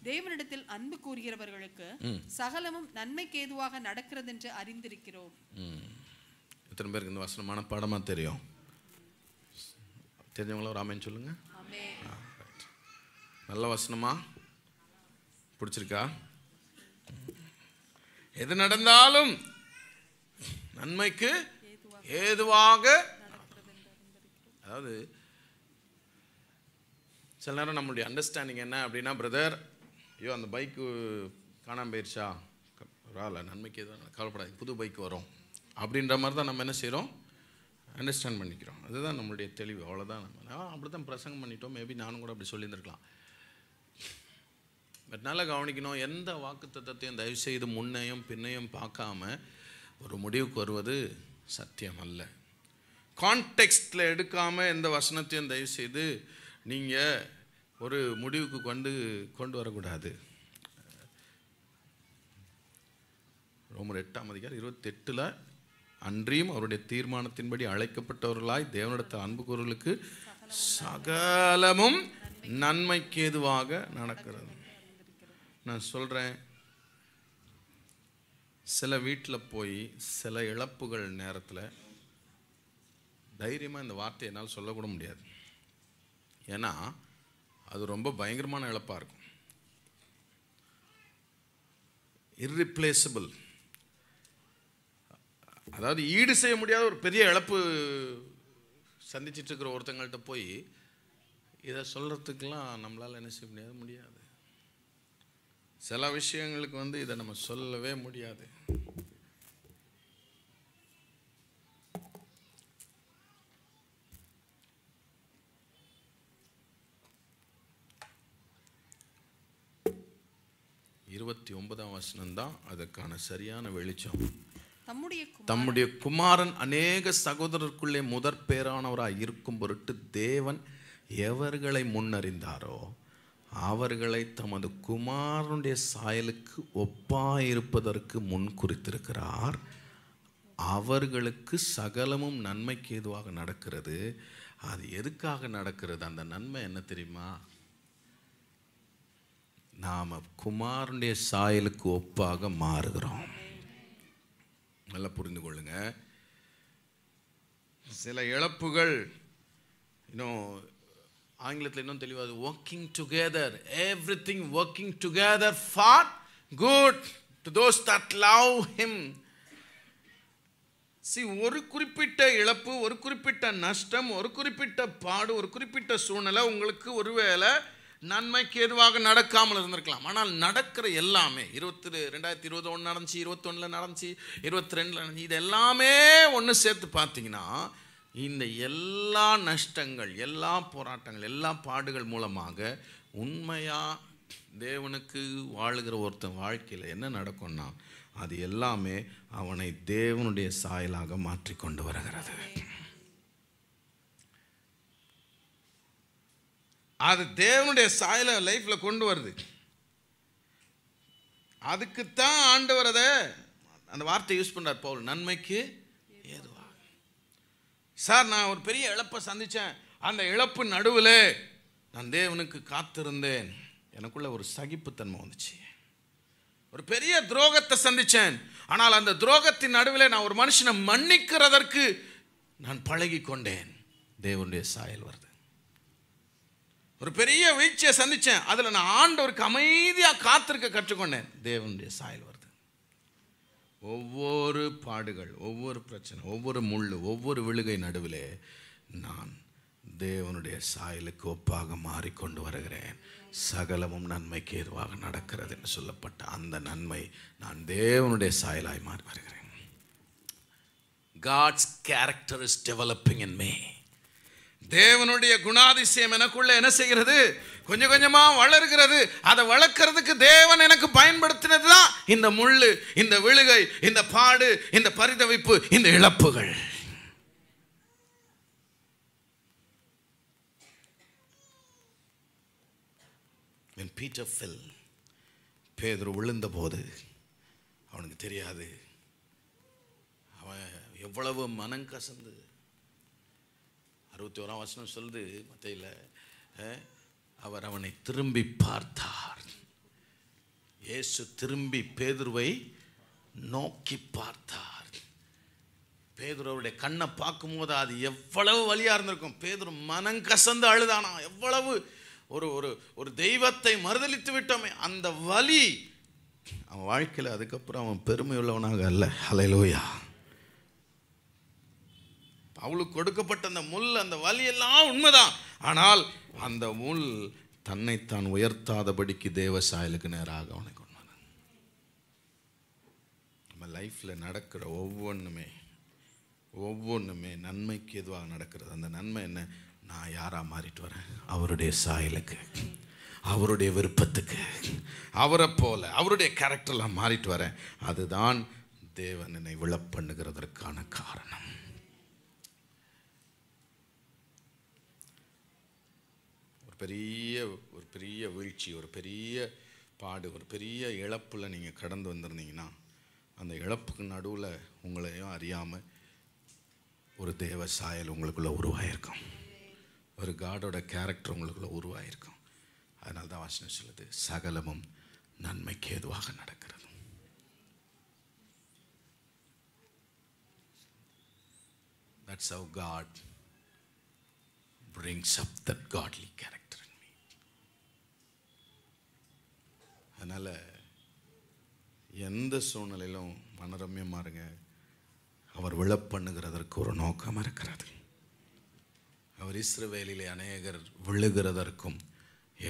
தேவனிடத்தில் அன்பு கூறுகிறவர்களுக்கு சகலமும் நன்மைக்கு ஏதுவாக நடக்கிறது என்று அறிந்திருக்கிறோம் எத்தனை பேருக்கு இந்த வசனமான பாடமாக தெரியும் தெரிஞ்சவங்களா ஒரு அமைன்னு சொல்லுங்கள் நல்ல வசனமா பிடிச்சிருக்கா எது நடந்தாலும் நன்மைக்கு ஏதுவாக அதாவது சில நேரம் நம்மளுடைய அண்டர்ஸ்டாண்டிங் என்ன அப்படின்னா பிரதர் ஐயோ அந்த பைக்கு காணாமல் போயிடுச்சா பரவாயில்ல நன்மைக்கு எதுவும் கவலைப்படாது புது பைக் வரும் அப்படின்ற மாதிரி தான் நம்ம என்ன செய்கிறோம் அண்டர்ஸ்டாண்ட் பண்ணிக்கிறோம் அதுதான் நம்மளுடைய தெளிவு அவ்வளோதான் நம்ம அப்படி தான் பிரசங்கம் பண்ணிட்டோம் மேபி நானும் கூட அப்படி சொல்லியிருந்திருக்கலாம் பட் நல்லா கவனிக்கணும் எந்த வாக்கு தத்துவத்தையும் செய்து முன்னையும் பின்னையும் பார்க்காம ஒரு முடிவுக்கு வருவது சத்தியம் அல்ல கான்டெக்ஸ்டில் எடுக்காமல் எந்த வசனத்தையும் தயவு செய்து நீங்கள் ஒரு முடிவுக்கு கொண்டு கொண்டு வரக்கூடாது ரொம்ப எட்டாம் அதிகாரம் இருபத்தெட்டில் அன்றியும் அவருடைய தீர்மானத்தின்படி அழைக்கப்பட்டவர்களாய் தேவனிடத்த அன்புக்குறவர்களுக்கு சகலமும் நன்மைக்கு எதுவாக நடக்கிறது நான் சொல்கிறேன் சில வீட்டில் போய் சில இழப்புகள் நேரத்தில் தைரியமாக இந்த வார்த்தை என்னால் சொல்லக்கூட முடியாது ஏன்னா அது ரொம்ப பயங்கரமான இழப்பாக இருக்கும் இர்ரிப்ளேசபிள் அதாவது ஈடு செய்ய முடியாத ஒரு பெரிய இழப்பு சந்திச்சிட்ருக்கிற இருக்கிற ஒருத்தங்கள்ட்ட போய் இதை சொல்கிறதுக்கெலாம் நம்மளால் என்ன செய்ய முடியாது முடியாது சில விஷயங்களுக்கு வந்து இதை நம்ம சொல்லவே முடியாது இருபத்தி ஒன்பதாம் வசனம்தான் அதற்கான சரியான வெளிச்சம் தம்முடைய குமாரன் அநேக சகோதரருக்குள்ளே முதற் பேரானவராக இருக்கும் பொருட்டு தேவன் எவர்களை முன்னறிந்தாரோ அவர்களை தமது குமாரனுடைய சாயலுக்கு ஒப்பாயிருப்பதற்கு முன் குறித்திருக்கிறார் அவர்களுக்கு சகலமும் நன்மைக்கு ஏதுவாக நடக்கிறது அது எதுக்காக நடக்கிறது அந்த நன்மை என்ன தெரியுமா நாம் குமாரனுடைய சாயலுக்கு ஒப்பாக மாறுகிறோம் நல்லா புரிந்து கொள்ளுங்க சில இழப்புகள் இன்னும் ஆங்கிலத்தில் இன்னும் தெளிவாது working together everything working together for good to those that love him சி ஒரு குறிப்பிட்ட இழப்பு ஒரு குறிப்பிட்ட நஷ்டம் ஒரு குறிப்பிட்ட பாடு ஒரு குறிப்பிட்ட சூழ்நிலை உங்களுக்கு ஒருவேளை நன்மைக்கு எதுவாக நடக்காமல் இருந்திருக்கலாம் ஆனால் நடக்கிற எல்லாமே இருபத்தி ரெண்டாயிரத்தி இருபது ஒன்று நடந்துச்சு இருபத்தொன்னில் நடந்துச்சு இருபத்தி ரெண்டில் நடந்துச்சு இது எல்லாமே ஒன்று சேர்த்து பார்த்தீங்கன்னா இந்த எல்லா நஷ்டங்கள் எல்லா போராட்டங்கள் எல்லா பாடுகள் மூலமாக உண்மையாக தேவனுக்கு வாழுகிற ஒருத்தன் வாழ்க்கையில் என்ன நடக்கும்னா அது எல்லாமே அவனை தேவனுடைய சாயலாக மாற்றி கொண்டு வருகிறது அது தேவனுடைய சாயலை லைஃப்பில் கொண்டு வருது அதுக்குத்தான் ஆண்டவர் அதை அந்த வார்த்தை யூஸ் பண்ணுறார் பவுல் நன்மைக்கு ஏதுவாக சார் நான் ஒரு பெரிய இழப்பை சந்தித்தேன் அந்த இழப்பு நடுவில் நான் தேவனுக்கு காத்திருந்தேன் எனக்குள்ள ஒரு சகிப்புத்தன்மை வந்துச்சு ஒரு பெரிய துரோகத்தை சந்தித்தேன் ஆனால் அந்த துரோகத்தின் நடுவில் நான் ஒரு மனுஷனை மன்னிக்கிறதற்கு நான் பழகி கொண்டேன் தேவனுடைய சாயல் வருது ஒரு பெரிய வீழ்ச்சியை சந்தித்தேன் அதில் நான் ஆண்டவருக்கு அமைதியாக காத்திருக்க கற்றுக்கொண்டேன் தேவனுடைய சாயல் வருது ஒவ்வொரு பாடுகள் ஒவ்வொரு பிரச்சனை ஒவ்வொரு முள் ஒவ்வொரு விழுகை நடுவிலே நான் தேவனுடைய சாயலுக்கு ஒப்பாக மாறிக்கொண்டு வருகிறேன் சகலமும் நன்மைக்கு எதுவாக நடக்கிறது என்று சொல்லப்பட்ட அந்த நன்மை நான் தேவனுடைய சாயலாய் மாறி வருகிறேன் God's character is developing in me தேவனுடைய குணாதிசயம் எனக்குள்ள என்ன செய்கிறது கொஞ்சம் கொஞ்சமாக வளர்கிறது அதை வளர்க்கறதுக்கு தேவன் எனக்கு பயன்படுத்தினது தான் இந்த முள் இந்த விழுகை இந்த பாடு இந்த பரிதவிப்பு இந்த இழப்புகள் பீட் ஆஃப் fell, பேதர் விழுந்த போது அவனுக்கு தெரியாது அவன் எவ்வளவு மனம் கசந்து அறுபத்தி ஓராம் வசனம் சொல்லுது மத்தையில் அவர் அவனை திரும்பி பார்த்தார் இயேசு திரும்பி பேதுருவை நோக்கி பார்த்தார் பேதுருவருடைய கண்ணை கண்ணை பார்க்கும்போது அது எவ்வளவு வழியாக இருந்திருக்கும் பேதுரு மனம் கசந்து அழுதானா எவ்வளவு ஒரு ஒரு ஒரு தெய்வத்தை மறுதளித்து விட்டோமே அந்த வலி அவன் வாழ்க்கையில் அதுக்கப்புறம் அவன் பெருமை உள்ளவனாக அல்ல அலையிலோயா அவளுக்கு கொடுக்கப்பட்ட அந்த முள் அந்த வலி எல்லாம் உண்மைதான் ஆனால் அந்த முள் தன்னைத்தான் உயர்த்தாதபடிக்கு தேவ சாயலுக்கு நேராக அவனை கொண்டு நம்ம லைஃப்பில் நடக்கிற ஒவ்வொன்றுமே ஒவ்வொன்றுமே நன்மைக்கு எதுவாக நடக்கிறது அந்த நன்மை என்ன நான் யாராக மாறிட்டு வரேன் அவருடைய சாயலுக்கு அவருடைய விருப்பத்துக்கு அவரை போல அவருடைய கேரக்டர்லாம் மாறிட்டு வரேன் அதுதான் தேவன் என்னை விழப்பண்ணுகிறதற்கான காரணம் பெரிய ஒரு பெரிய வீழ்ச்சி ஒரு பெரிய பாடு ஒரு பெரிய இழப்பில் நீங்கள் கடந்து வந்திருந்தீங்கன்னா அந்த இழப்புக்கு நடுவில் உங்களையும் அறியாமல் ஒரு தேவ சாயல் உங்களுக்குள்ளே உருவாயிருக்கும் ஒரு காடோட கேரக்டர் உங்களுக்குள்ளே உருவாயிருக்கும் அதனால தான் வாசனை சொல்லுது சகலமும் நன்மைக்கு ஏதுவாக நடக்கிறது that's how God brings up that godly character. அதனால் எந்த சூழ்நிலையிலும் மனரம்யமாக இருங்க அவர் விழப்பண்ணுகிறதற்கு ஒரு நோக்கம் இருக்கிறது அவர் இஸ்ரவேலிலே அநேகர் விழுகிறதற்கும்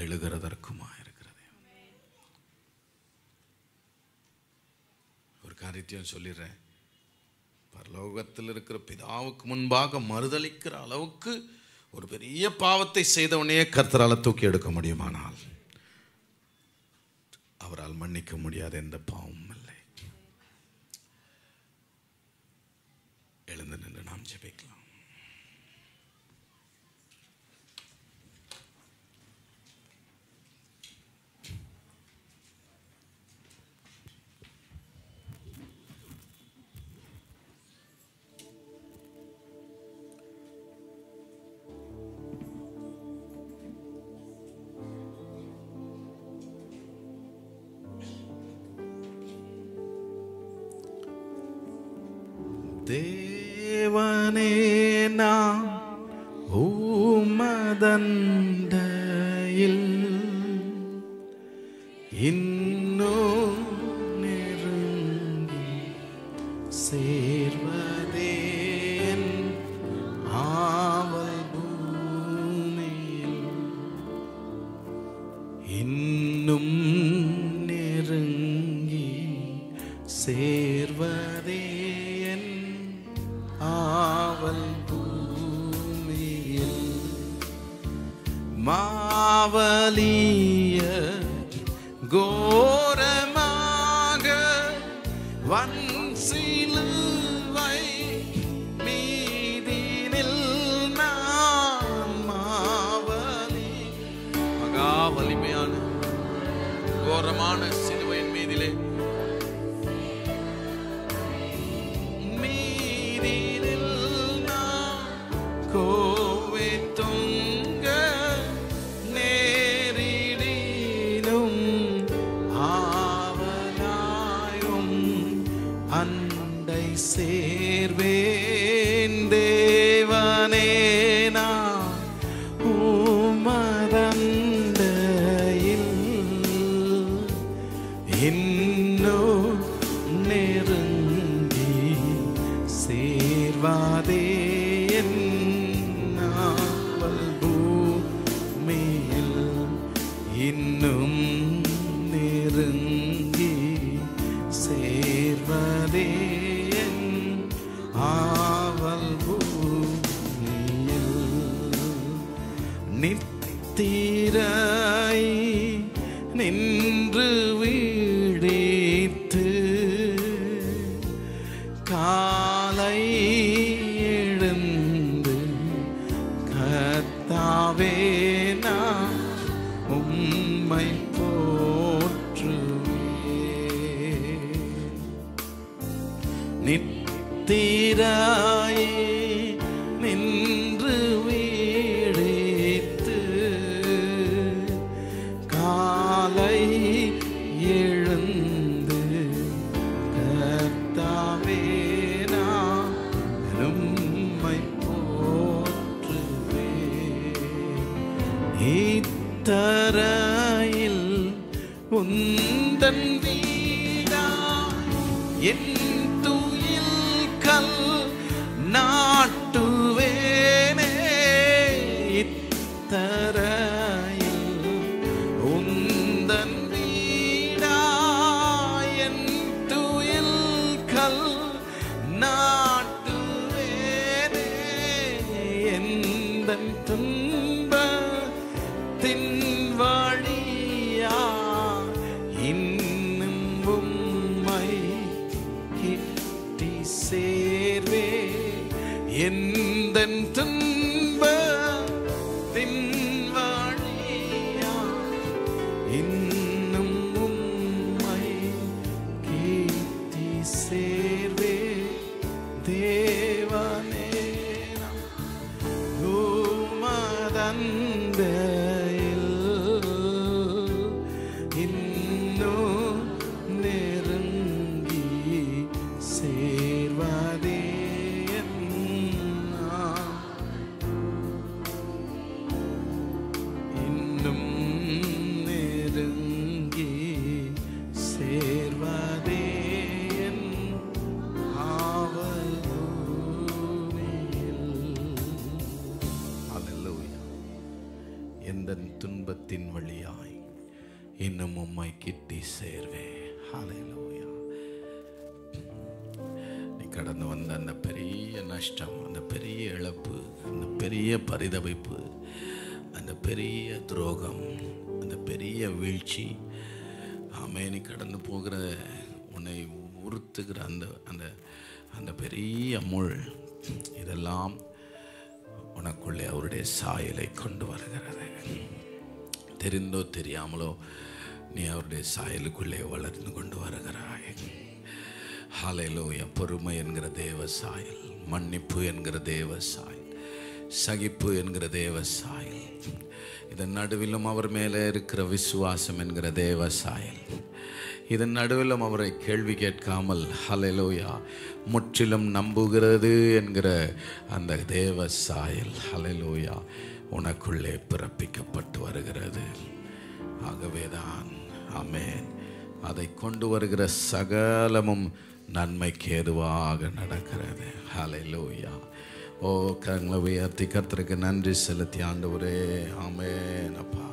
எழுகிறதற்குமா இருக்கிறது ஒரு காரியத்தையும் சொல்லிடுறேன் பரலோகத்தில் இருக்கிற பிதாவுக்கு முன்பாக மறுதளிக்கிற அளவுக்கு ஒரு பெரிய பாவத்தை செய்தவனையே கர்த்தரால் தூக்கி எடுக்க முடியுமானால் அவரால் மன்னிக்க முடியாத எந்த பாவமும் இல்லை எழுந்து நின்று நாம் ஜெபிக்கலாம் देवनेना हु मदन् தெரிந்தோ தெரியாமலோ நீ அவருடைய சாயலுக்குள்ளே வளர்ந்து கொண்டு வருகிறாய் ஹலையிலோய பொறுமை என்கிற தேவ சாயல் மன்னிப்பு என்கிற தேவ சாயல் சகிப்பு என்கிற தேவ சாயல் இதன் நடுவிலும் அவர் மேலே இருக்கிற விசுவாசம் என்கிற தேவ சாயல் இதன் நடுவிலும் அவரை கேள்வி கேட்காமல் ஹலலோயா முற்றிலும் நம்புகிறது என்கிற அந்த தேவ சாயல் ஹலலோயா உனக்குள்ளே பிறப்பிக்கப்பட்டு வருகிறது ஆகவே தான் அமேன் அதை கொண்டு வருகிற சகலமும் நன்மைக்கு ஏதுவாக நடக்கிறது ஹலை லூயா ஓ கங்களை உயர்த்தி கருத்துருக்கு நன்றி செலுத்தி ஆண்டவரே ஆமேன் அப்பா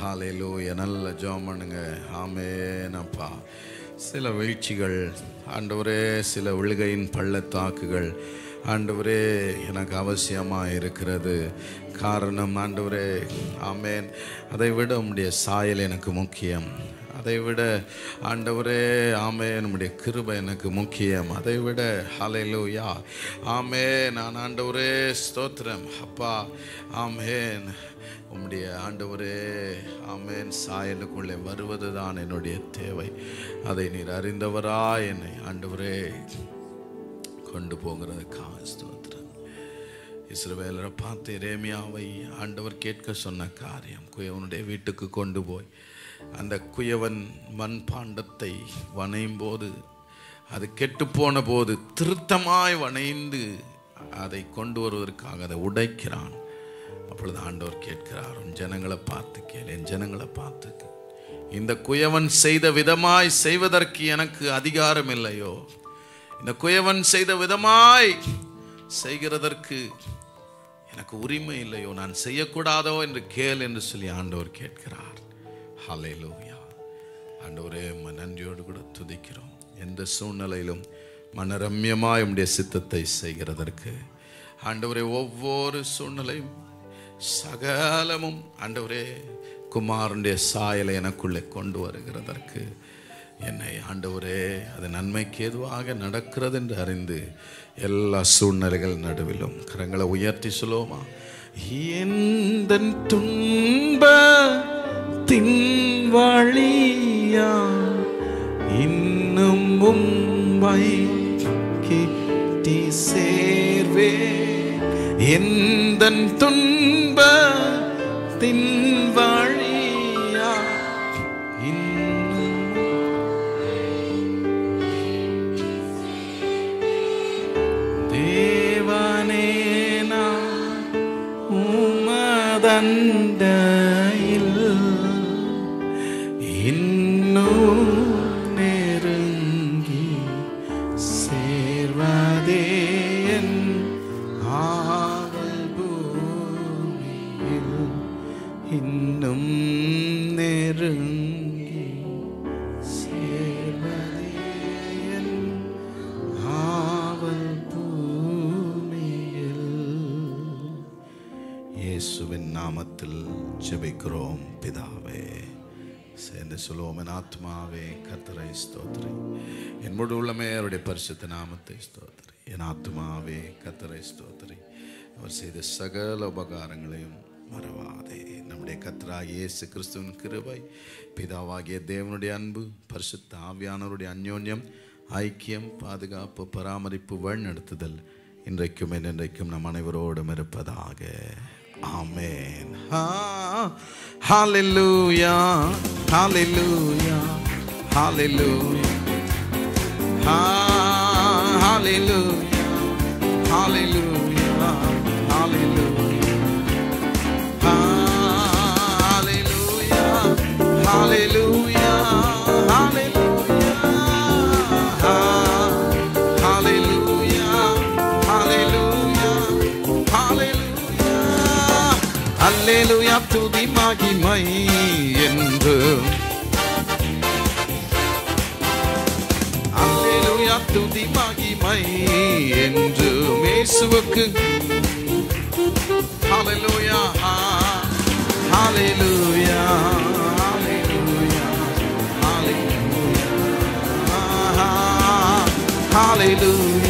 ஹாலே லூயா நல்ல ஜோமனுங்க ஆமேனப்பா ஆமேன் அப்பா சில வீழ்ச்சிகள் ஆண்டவரே சில விழுகையின் பள்ளத்தாக்குகள் ஆண்டவரே எனக்கு அவசியமாக இருக்கிறது காரணம் ஆண்டவரே ஆமேன் அதை விட உம்முடைய சாயல் எனக்கு முக்கியம் அதை விட ஆண்டவரே ஆமே நம்முடைய கிருபை எனக்கு முக்கியம் அதை விட ஹலையிலூயா ஆமே நான் ஆண்டவரே ஸ்தோத்திரம் அப்பா ஆமேன் உம்முடைய ஆண்டவரே ஆமேன் சாயலுக்குள்ளே வருவது தான் என்னுடைய தேவை அதை நீர் அறிந்தவரா என்னை ஆண்டவரே கொண்டு போகிறதுக்காக ஸ்தோத்திரம் இஸ்ரவேலரை பார்த்து ரேமியாவை ஆண்டவர் கேட்க சொன்ன காரியம் குயவனுடைய வீட்டுக்கு கொண்டு போய் அந்த குயவன் மண்பாண்டத்தை வனையும் போது அது போன போது திருத்தமாய் வனைந்து அதை கொண்டு வருவதற்காக அதை உடைக்கிறான் அப்பொழுது ஆண்டவர் கேட்கிறார் உன் ஜனங்களை பார்த்து கேள் என் ஜனங்களை பார்த்துக்கு இந்த குயவன் செய்த விதமாய் செய்வதற்கு எனக்கு அதிகாரம் இல்லையோ இந்த குயவன் செய்த விதமாய் செய்கிறதற்கு எனக்கு உரிமை இல்லையோ நான் செய்யக்கூடாதோ என்று கேள் என்று சொல்லி ஆண்டவர் கேட்கிறார் ஹலேலூயா ஆண்டவரே நன்றியோடு கூட துதிக்கிறோம் எந்த சூழ்நிலையிலும் மனரம்யமாக உடைய சித்தத்தை செய்கிறதற்கு ஆண்டவரே ஒவ்வொரு சூழ்நிலையும் சகலமும் ஆண்டவரே குமாரனுடைய சாயலை எனக்குள்ளே கொண்டு வருகிறதற்கு என்னை ஆண்டவரே அது நன்மைக்கு எதுவாக நடக்கிறது என்று அறிந்து எல்லா சூழ்நிலைகள் நடுவிலும் கரங்களை உயர்த்தி சொல்லுவோமா எந்த துன்ப தின்வழியா இன்னும் கிட்டி சேர்வே எந்த துன்ப பரிசுத்த நாமத்தை ஸ்தோத்திரி என் ஆத்மாவே கத்தரை ஸ்தோத்திரி அவர் செய்த சகல உபகாரங்களையும் மறவாதே நம்முடைய கத்தராக இயேசு கிறிஸ்துவின் கிருபை பிதாவாகிய தேவனுடைய அன்பு பரிசுத்த ஆவியானவருடைய அந்யோன்யம் ஐக்கியம் பாதுகாப்பு பராமரிப்பு வழிநடத்துதல் இன்றைக்கும் என்றைக்கும் நம் அனைவரோடும் இருப்பதாக ஆமேன் ஹாலெல்லூயா ஹாலெல்லூயா ஹாலெல்லூயா ஹா Hallelujah. Hallelujah. Hallelujah. Hallelujah. Hallelujah. Hallelujah to the Magi Mai. என்று மேசுவுக்கு ஹalleluya ஹalleluya ஹalleluya ஹalleluya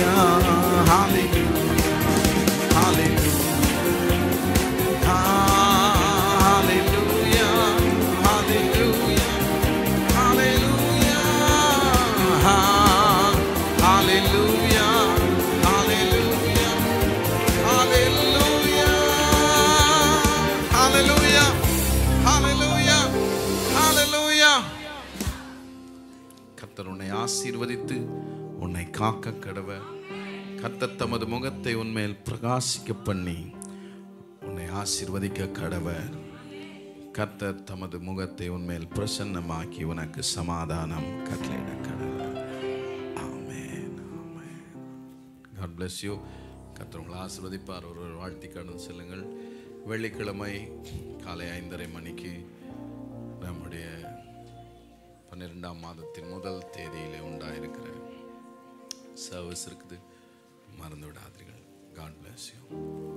ஆசீர்வதித்து உன்னை காக்க கடவ கத்த தமது முகத்தை உன்மேல் பிரகாசிக்க பண்ணி உன்னை ஆசீர்வதிக்க கடவ கத்த தமது முகத்தை உன்மேல் பிரசன்னமாக்கி உனக்கு சமாதானம் கட்டளையிட கடவர் ஆமேன் ஆமேன் பிளஸ் யூ கத்தவங்களை ஆசிர்வதிப்பார் ஒரு வாழ்த்தி கடந்து செல்லுங்கள் வெள்ளிக்கிழமை காலை ஐந்தரை மணிக்கு நம்முடைய பன்னிரெண்டாம் மாதத்தின் முதல் தேதியிலே உண்டாயிருக்கிற சர்வீஸ் இருக்குது மறந்து விடாதீர்கள் காட் பிளஸ் யூ